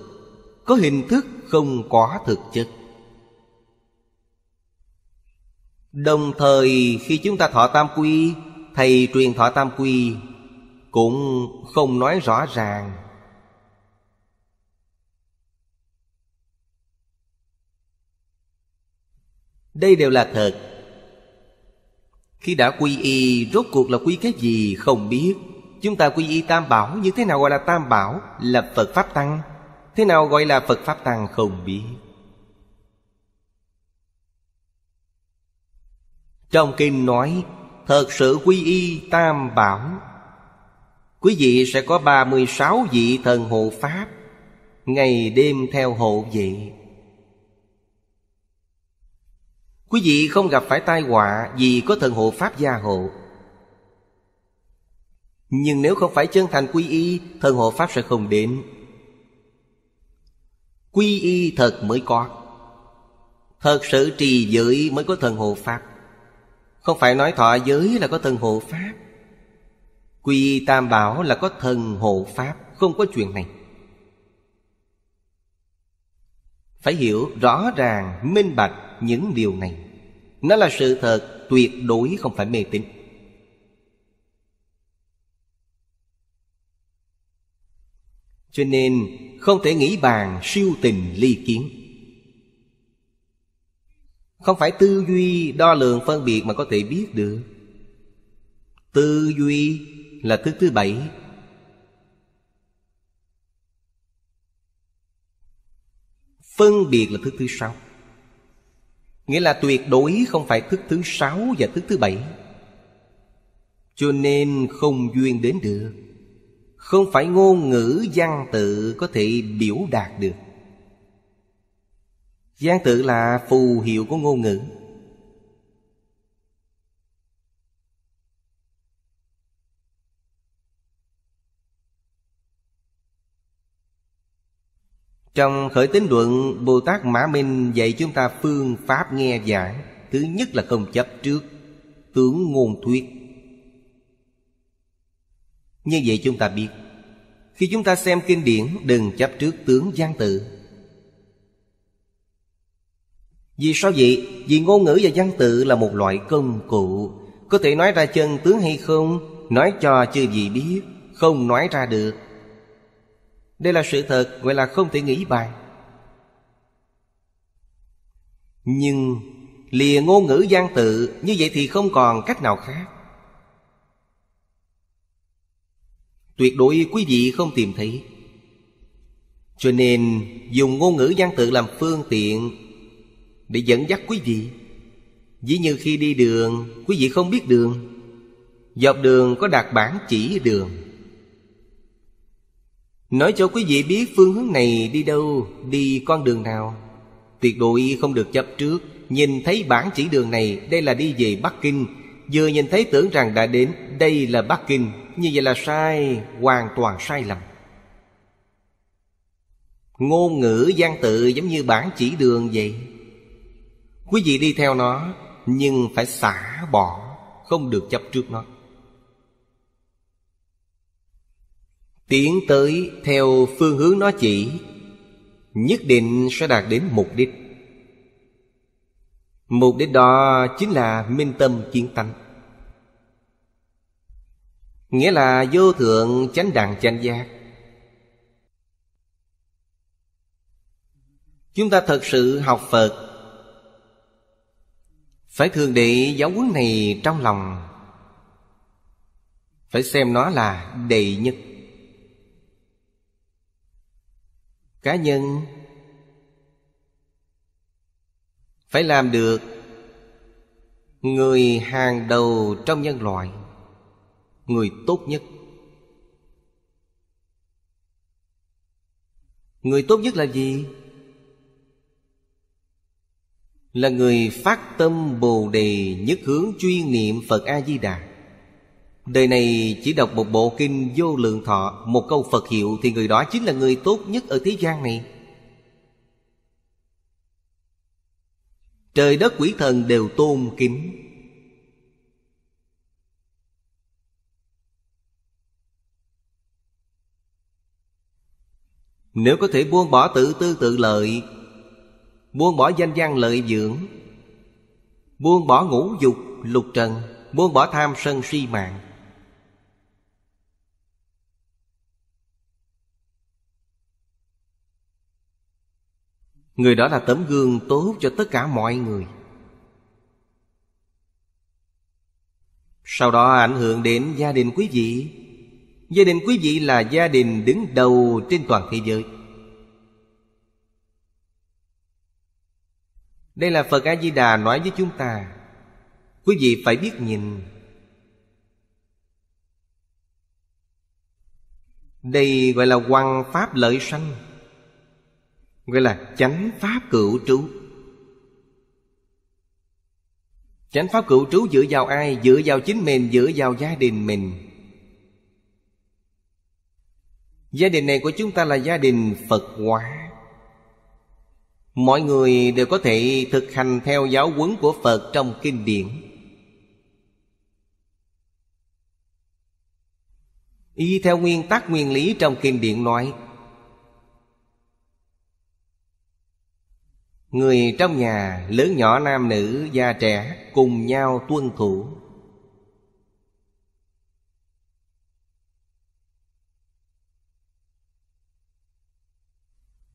[SPEAKER 1] Có hình thức không có thực chất Đồng thời khi chúng ta thọ tam quy Thầy truyền thọ tam quy Cũng không nói rõ ràng Đây đều là thật khi đã quy y rốt cuộc là quy cái gì không biết Chúng ta quy y tam bảo như thế nào gọi là tam bảo Là Phật Pháp Tăng Thế nào gọi là Phật Pháp Tăng không biết Trong kinh nói Thật sự quy y tam bảo Quý vị sẽ có 36 vị thần hộ Pháp Ngày đêm theo hộ vị Quý vị không gặp phải tai họa vì có thần hộ Pháp gia hộ Nhưng nếu không phải chân thành quy y Thần hộ Pháp sẽ không đến Quy y thật mới có Thật sự trì giới mới có thần hộ Pháp Không phải nói thọ giới là có thần hộ Pháp Quy y tam bảo là có thần hộ Pháp Không có chuyện này Phải hiểu rõ ràng, minh bạch những điều này Nó là sự thật tuyệt đối không phải mê tín Cho nên không thể nghĩ bàn siêu tình ly kiến Không phải tư duy đo lường phân biệt mà có thể biết được Tư duy là thứ thứ bảy Phân biệt là thứ thứ sáu Nghĩa là tuyệt đối không phải thức thứ sáu và thức thứ bảy Cho nên không duyên đến được Không phải ngôn ngữ văn tự có thể biểu đạt được văn tự là phù hiệu của ngôn ngữ Trong khởi tín luận Bồ Tát Mã Minh dạy chúng ta phương pháp nghe giảng Thứ nhất là không chấp trước Tướng ngôn thuyết Như vậy chúng ta biết Khi chúng ta xem kinh điển Đừng chấp trước tướng gian tự Vì sao vậy? Vì ngôn ngữ và văn tự là một loại công cụ Có thể nói ra chân tướng hay không Nói cho chư vị biết Không nói ra được đây là sự thật gọi là không thể nghĩ bàn Nhưng lìa ngôn ngữ gian tự Như vậy thì không còn cách nào khác Tuyệt đối quý vị không tìm thấy Cho nên dùng ngôn ngữ gian tự làm phương tiện Để dẫn dắt quý vị ví như khi đi đường Quý vị không biết đường Dọc đường có đặt bản chỉ đường Nói cho quý vị biết phương hướng này đi đâu Đi con đường nào Tuyệt đối không được chấp trước Nhìn thấy bản chỉ đường này Đây là đi về Bắc Kinh Vừa nhìn thấy tưởng rằng đã đến Đây là Bắc Kinh Như vậy là sai Hoàn toàn sai lầm Ngôn ngữ gian tự giống như bản chỉ đường vậy Quý vị đi theo nó Nhưng phải xả bỏ Không được chấp trước nó Tiến tới theo phương hướng nó chỉ Nhất định sẽ đạt đến mục đích Mục đích đó chính là minh tâm kiến tánh Nghĩa là vô thượng chánh đẳng chánh giác Chúng ta thật sự học Phật Phải thường để giáo huấn này trong lòng Phải xem nó là đầy nhất cá nhân phải làm được người hàng đầu trong nhân loại người tốt nhất người tốt nhất là gì là người phát tâm bồ đề nhất hướng chuyên niệm phật a di đà Đời này chỉ đọc một bộ kinh vô lượng thọ Một câu Phật hiệu thì người đó chính là người tốt nhất ở thế gian này Trời đất quỷ thần đều tôn kính Nếu có thể buông bỏ tự tư tự lợi Buông bỏ danh gian lợi dưỡng Buông bỏ ngũ dục, lục trần Buông bỏ tham sân si mạng người đó là tấm gương tốt cho tất cả mọi người sau đó ảnh hưởng đến gia đình quý vị gia đình quý vị là gia đình đứng đầu trên toàn thế giới đây là phật a di đà nói với chúng ta quý vị phải biết nhìn đây gọi là hoằng pháp lợi sanh gọi là chánh pháp cửu trú chánh pháp cửu trú dựa vào ai dựa vào chính mình dựa vào gia đình mình gia đình này của chúng ta là gia đình phật hóa mọi người đều có thể thực hành theo giáo huấn của phật trong kinh điển y theo nguyên tắc nguyên lý trong kinh điển nói Người trong nhà lớn nhỏ nam nữ già trẻ cùng nhau tuân thủ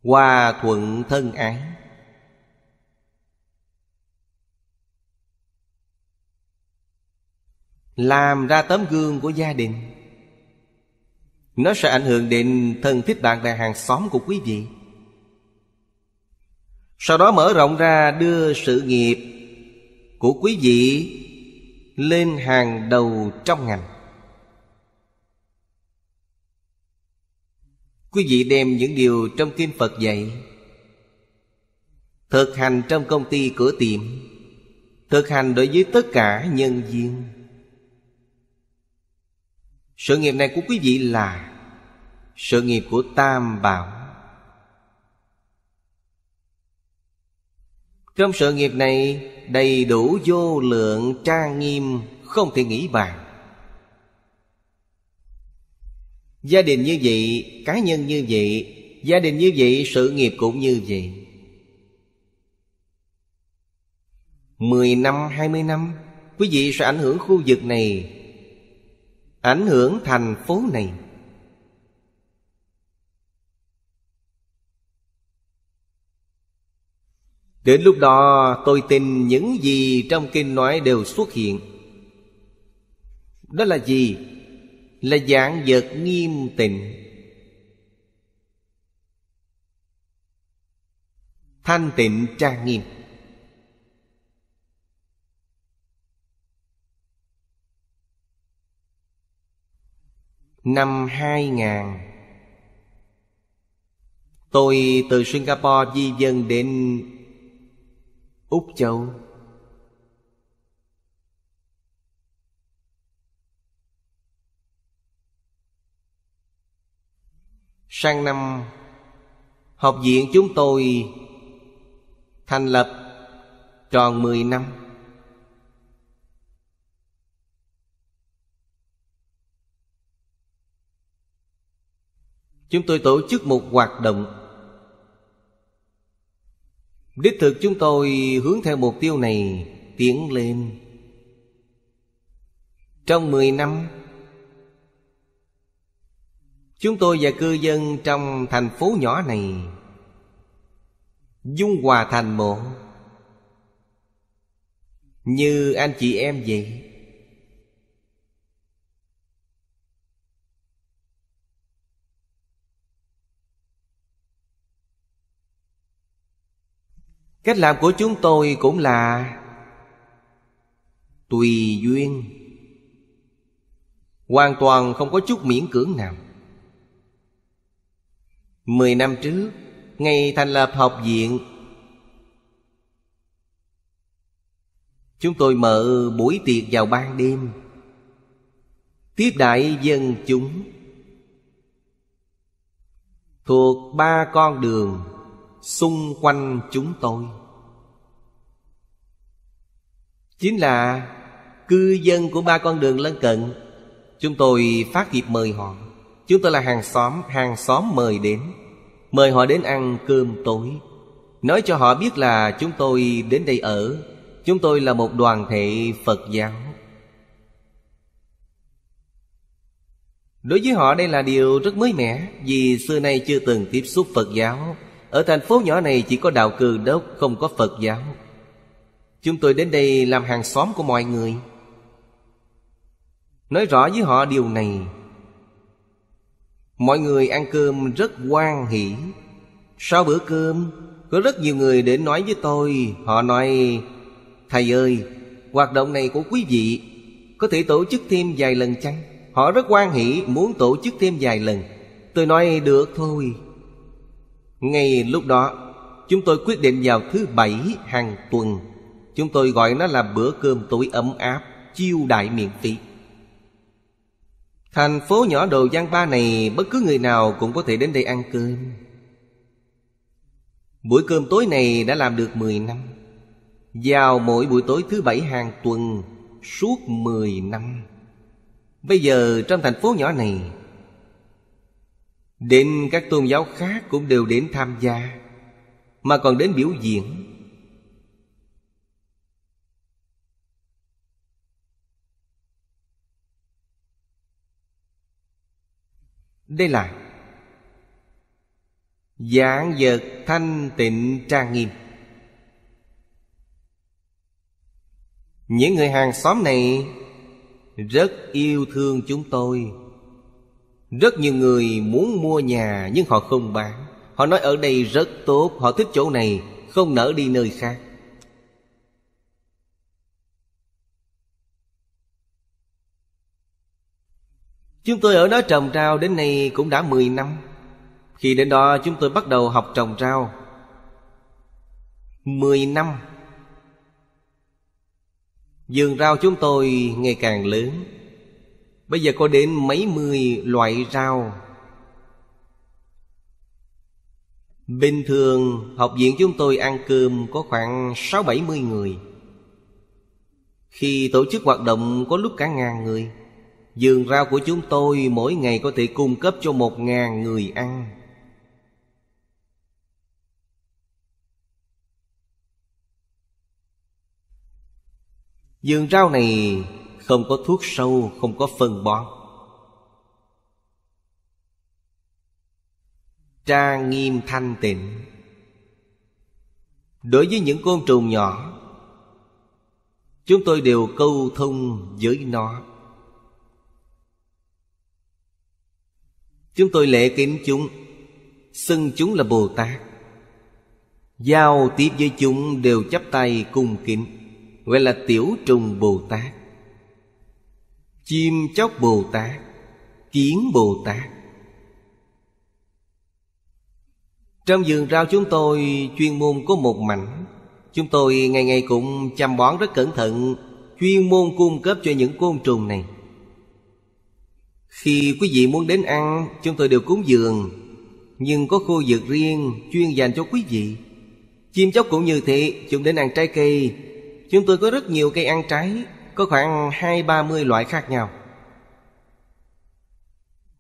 [SPEAKER 1] Hòa thuận thân ái Làm ra tấm gương của gia đình Nó sẽ ảnh hưởng đến thân thích bạn bè hàng xóm của quý vị sau đó mở rộng ra đưa sự nghiệp của quý vị lên hàng đầu trong ngành quý vị đem những điều trong kinh phật dạy thực hành trong công ty cửa tiệm thực hành đối với tất cả nhân viên sự nghiệp này của quý vị là sự nghiệp của tam bảo Trong sự nghiệp này đầy đủ vô lượng trang nghiêm không thể nghĩ bàn Gia đình như vậy, cá nhân như vậy Gia đình như vậy, sự nghiệp cũng như vậy Mười năm, hai mươi năm Quý vị sẽ ảnh hưởng khu vực này Ảnh hưởng thành phố này Đến lúc đó tôi tin những gì trong kinh nói đều xuất hiện Đó là gì? Là dạng vật nghiêm tịnh Thanh tịnh trang nghiêm Năm 2000 Tôi từ Singapore di dân đến Úc Châu Sang năm Học viện chúng tôi Thành lập Tròn 10 năm Chúng tôi tổ chức một hoạt động Đích thực chúng tôi hướng theo mục tiêu này tiến lên Trong 10 năm Chúng tôi và cư dân trong thành phố nhỏ này Dung hòa thành một Như anh chị em vậy cách làm của chúng tôi cũng là tùy duyên hoàn toàn không có chút miễn cưỡng nào mười năm trước ngày thành lập học viện chúng tôi mở buổi tiệc vào ban đêm tiếp đại dân chúng thuộc ba con đường xung quanh chúng tôi chính là cư dân của ba con đường lân cận chúng tôi phát dịp mời họ chúng tôi là hàng xóm hàng xóm mời đến mời họ đến ăn cơm tối nói cho họ biết là chúng tôi đến đây ở chúng tôi là một đoàn thể phật giáo đối với họ đây là điều rất mới mẻ vì xưa nay chưa từng tiếp xúc phật giáo ở thành phố nhỏ này chỉ có đạo cừ đốc Không có Phật giáo Chúng tôi đến đây làm hàng xóm của mọi người Nói rõ với họ điều này Mọi người ăn cơm rất quan hỷ Sau bữa cơm Có rất nhiều người đến nói với tôi Họ nói Thầy ơi Hoạt động này của quý vị Có thể tổ chức thêm vài lần chăng Họ rất quan hỷ muốn tổ chức thêm vài lần Tôi nói được thôi ngay lúc đó Chúng tôi quyết định vào thứ bảy hàng tuần Chúng tôi gọi nó là bữa cơm tối ấm áp Chiêu đại miễn phí Thành phố nhỏ Đồ Giang Ba này Bất cứ người nào cũng có thể đến đây ăn cơm Buổi cơm tối này đã làm được 10 năm Vào mỗi buổi tối thứ bảy hàng tuần Suốt 10 năm Bây giờ trong thành phố nhỏ này Đến các tôn giáo khác cũng đều đến tham gia Mà còn đến biểu diễn Đây là Giảng vật thanh tịnh trang nghiêm Những người hàng xóm này Rất yêu thương chúng tôi rất nhiều người muốn mua nhà nhưng họ không bán Họ nói ở đây rất tốt Họ thích chỗ này không nỡ đi nơi khác Chúng tôi ở đó trồng rau đến nay cũng đã 10 năm Khi đến đó chúng tôi bắt đầu học trồng rau 10 năm Vườn rau chúng tôi ngày càng lớn Bây giờ có đến mấy mươi loại rau Bình thường học viện chúng tôi ăn cơm có khoảng 6-70 người Khi tổ chức hoạt động có lúc cả ngàn người Vườn rau của chúng tôi mỗi ngày có thể cung cấp cho một ngàn người ăn Vườn rau này không có thuốc sâu không có phân bón trang nghiêm thanh tịnh đối với những côn trùng nhỏ chúng tôi đều câu thông với nó chúng tôi lễ kính chúng xưng chúng là bồ tát giao tiếp với chúng đều chắp tay cung kính gọi là tiểu trùng bồ tát Chim chóc Bồ Tát Kiến Bồ Tát Trong vườn rau chúng tôi chuyên môn có một mảnh Chúng tôi ngày ngày cũng chăm bón rất cẩn thận Chuyên môn cung cấp cho những côn trùng này Khi quý vị muốn đến ăn Chúng tôi đều cúng dường Nhưng có khu vực riêng chuyên dành cho quý vị Chim chóc cũng như thế Chúng đến ăn trái cây Chúng tôi có rất nhiều cây ăn trái có khoảng hai ba mươi loại khác nhau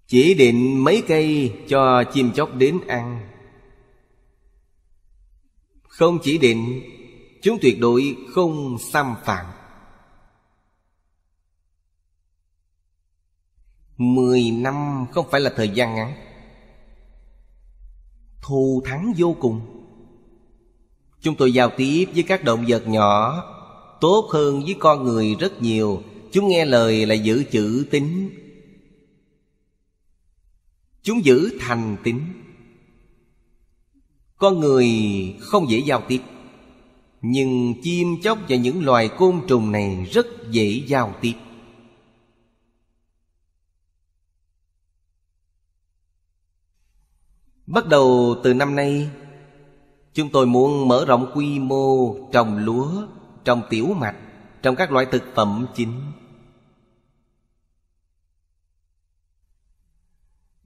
[SPEAKER 1] chỉ định mấy cây cho chim chóc đến ăn không chỉ định chúng tuyệt đối không xâm phạm mười năm không phải là thời gian ngắn thù thắng vô cùng chúng tôi giao tiếp với các động vật nhỏ tốt hơn với con người rất nhiều chúng nghe lời là giữ chữ tính chúng giữ thành tính con người không dễ giao tiếp nhưng chim chóc và những loài côn trùng này rất dễ giao tiếp bắt đầu từ năm nay chúng tôi muốn mở rộng quy mô trồng lúa trong tiểu mạch trong các loại thực phẩm chính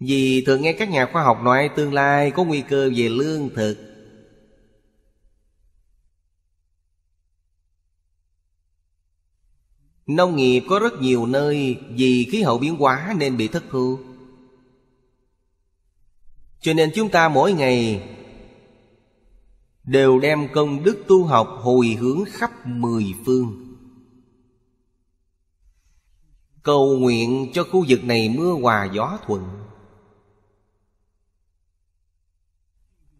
[SPEAKER 1] vì thường nghe các nhà khoa học nói tương lai có nguy cơ về lương thực nông nghiệp có rất nhiều nơi vì khí hậu biến hóa nên bị thất thu cho nên chúng ta mỗi ngày đều đem công đức tu học hồi hướng khắp mười phương cầu nguyện cho khu vực này mưa hòa gió thuận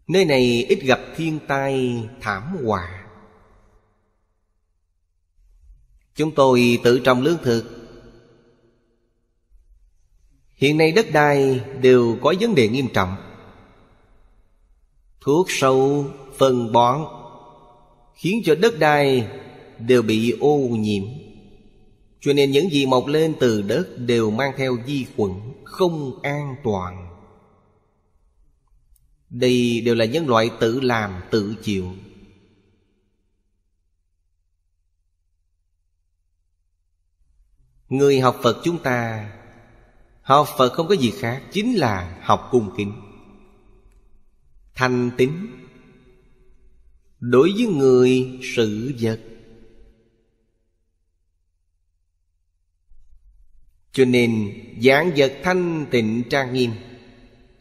[SPEAKER 1] nơi này ít gặp thiên tai thảm họa chúng tôi tự trồng lương thực hiện nay đất đai đều có vấn đề nghiêm trọng thuốc sâu phân bón khiến cho đất đai đều bị ô nhiễm cho nên những gì mọc lên từ đất đều mang theo vi khuẩn không an toàn đây đều là nhân loại tự làm tự chịu người học phật chúng ta học phật không có gì khác chính là học cung kính thanh tính đối với người sự vật cho nên giảng vật thanh tịnh trang nghiêm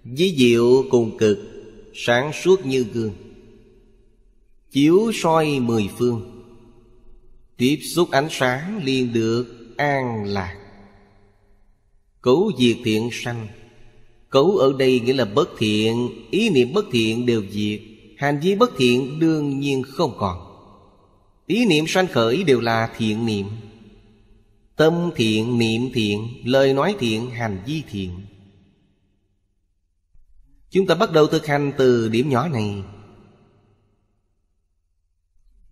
[SPEAKER 1] với diệu cùng cực sáng suốt như gương chiếu soi mười phương tiếp xúc ánh sáng liền được an lạc cấu diệt thiện sanh cấu ở đây nghĩa là bất thiện ý niệm bất thiện đều diệt hành vi bất thiện đương nhiên không còn ý niệm sanh khởi đều là thiện niệm tâm thiện niệm thiện lời nói thiện hành vi thiện chúng ta bắt đầu thực hành từ điểm nhỏ này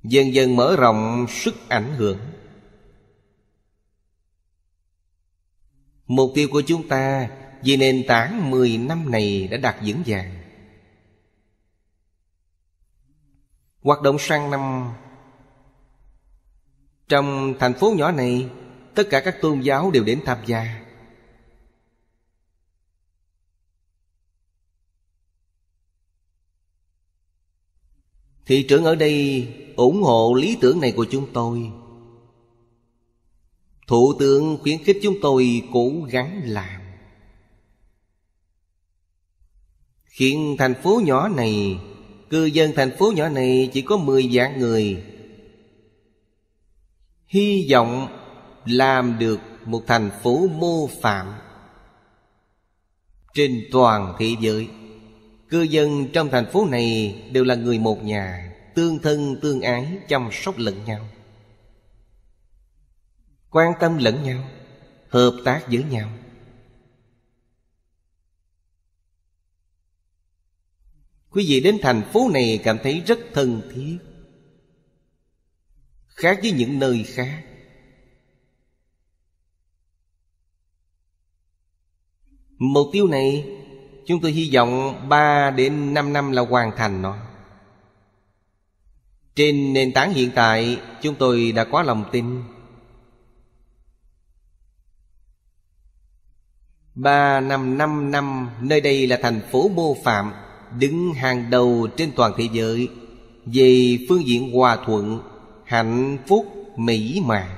[SPEAKER 1] dần dần mở rộng sức ảnh hưởng mục tiêu của chúng ta vì nền tảng 10 năm này đã đạt vững vàng Hoạt động sang năm Trong thành phố nhỏ này Tất cả các tôn giáo đều đến tham gia Thị trưởng ở đây ủng hộ lý tưởng này của chúng tôi Thủ tướng khuyến khích chúng tôi cố gắng làm Khiến thành phố nhỏ này Cư dân thành phố nhỏ này chỉ có 10 vạn người Hy vọng làm được một thành phố mô phạm Trên toàn thế giới Cư dân trong thành phố này đều là người một nhà Tương thân tương ái chăm sóc lẫn nhau Quan tâm lẫn nhau Hợp tác với nhau Quý vị đến thành phố này cảm thấy rất thân thiết Khác với những nơi khác Mục tiêu này Chúng tôi hy vọng ba đến năm năm là hoàn thành nó Trên nền tảng hiện tại Chúng tôi đã có lòng tin ba năm năm năm Nơi đây là thành phố mô phạm đứng hàng đầu trên toàn thế giới về phương diện hòa thuận hạnh phúc mỹ mãn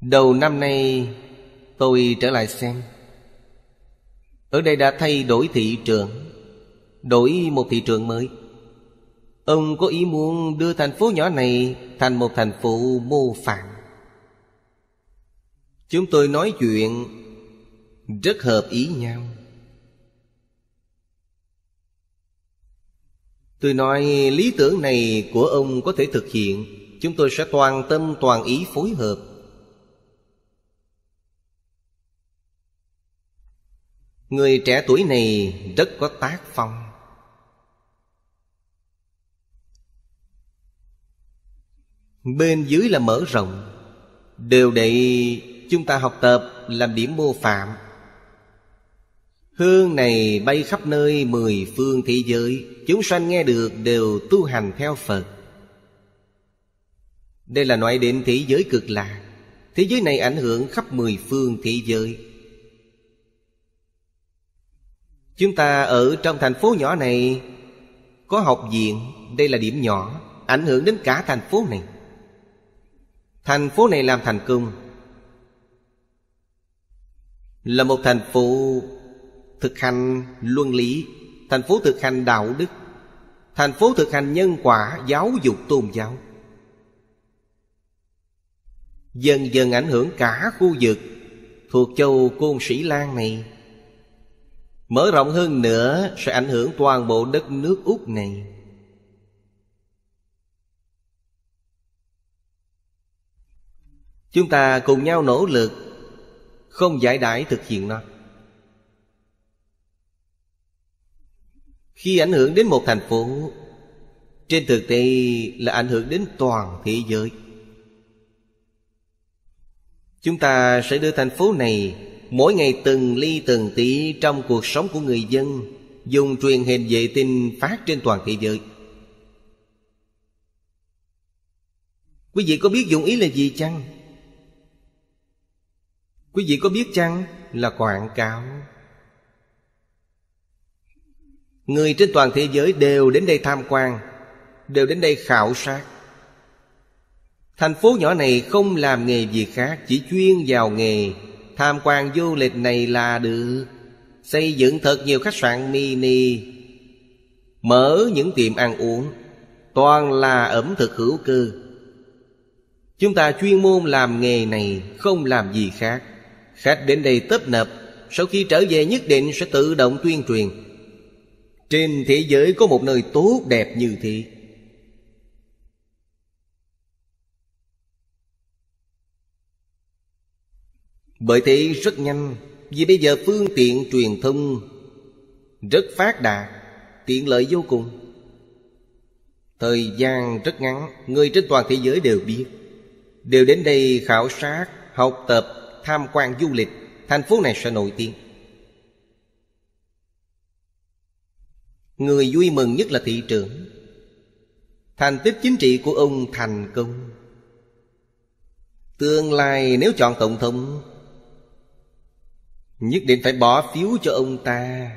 [SPEAKER 1] Đầu năm nay tôi trở lại xem ở đây đã thay đổi thị trường Đổi một thị trường mới Ông có ý muốn đưa thành phố nhỏ này Thành một thành phố mô phạm Chúng tôi nói chuyện Rất hợp ý nhau Tôi nói lý tưởng này của ông có thể thực hiện Chúng tôi sẽ toàn tâm toàn ý phối hợp Người trẻ tuổi này rất có tác phong Bên dưới là mở rộng Đều để chúng ta học tập làm điểm mô phạm Hương này bay khắp nơi mười phương thế giới Chúng sanh nghe được đều tu hành theo Phật Đây là nói đến thế giới cực lạ, Thế giới này ảnh hưởng khắp mười phương thế giới Chúng ta ở trong thành phố nhỏ này Có học viện Đây là điểm nhỏ Ảnh hưởng đến cả thành phố này Thành phố này làm thành công Là một thành phố Thực hành luân lý Thành phố thực hành đạo đức Thành phố thực hành nhân quả Giáo dục tôn giáo Dần dần ảnh hưởng cả khu vực Thuộc châu Côn Sĩ Lan này Mở rộng hơn nữa sẽ ảnh hưởng toàn bộ đất nước Úc này Chúng ta cùng nhau nỗ lực Không giải đãi thực hiện nó Khi ảnh hưởng đến một thành phố Trên thực tế là ảnh hưởng đến toàn thế giới Chúng ta sẽ đưa thành phố này mỗi ngày từng ly từng tí trong cuộc sống của người dân dùng truyền hình vệ tinh phát trên toàn thế giới quý vị có biết dụng ý là gì chăng quý vị có biết chăng là quảng cáo người trên toàn thế giới đều đến đây tham quan đều đến đây khảo sát thành phố nhỏ này không làm nghề gì khác chỉ chuyên vào nghề Tham quan du lịch này là được Xây dựng thật nhiều khách sạn mini Mở những tiệm ăn uống Toàn là ẩm thực hữu cơ Chúng ta chuyên môn làm nghề này Không làm gì khác Khách đến đây tấp nập Sau khi trở về nhất định sẽ tự động tuyên truyền Trên thế giới có một nơi tốt đẹp như thế Bởi thế rất nhanh Vì bây giờ phương tiện truyền thông Rất phát đạt Tiện lợi vô cùng Thời gian rất ngắn Người trên toàn thế giới đều biết Đều đến đây khảo sát Học tập Tham quan du lịch Thành phố này sẽ nổi tiếng Người vui mừng nhất là thị trưởng Thành tích chính trị của ông thành công Tương lai nếu chọn tổng thống Nhất định phải bỏ phiếu cho ông ta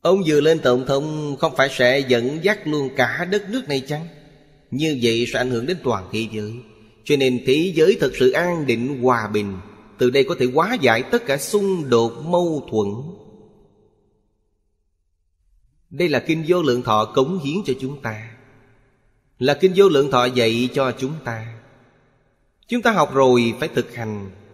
[SPEAKER 1] Ông vừa lên tổng thống Không phải sẽ dẫn dắt luôn cả đất nước này chăng Như vậy sẽ ảnh hưởng đến toàn thế giới Cho nên thế giới thật sự an định hòa bình Từ đây có thể hóa giải tất cả xung đột mâu thuẫn Đây là kinh vô lượng thọ cống hiến cho chúng ta Là kinh vô lượng thọ dạy cho chúng ta Chúng ta học rồi phải thực hành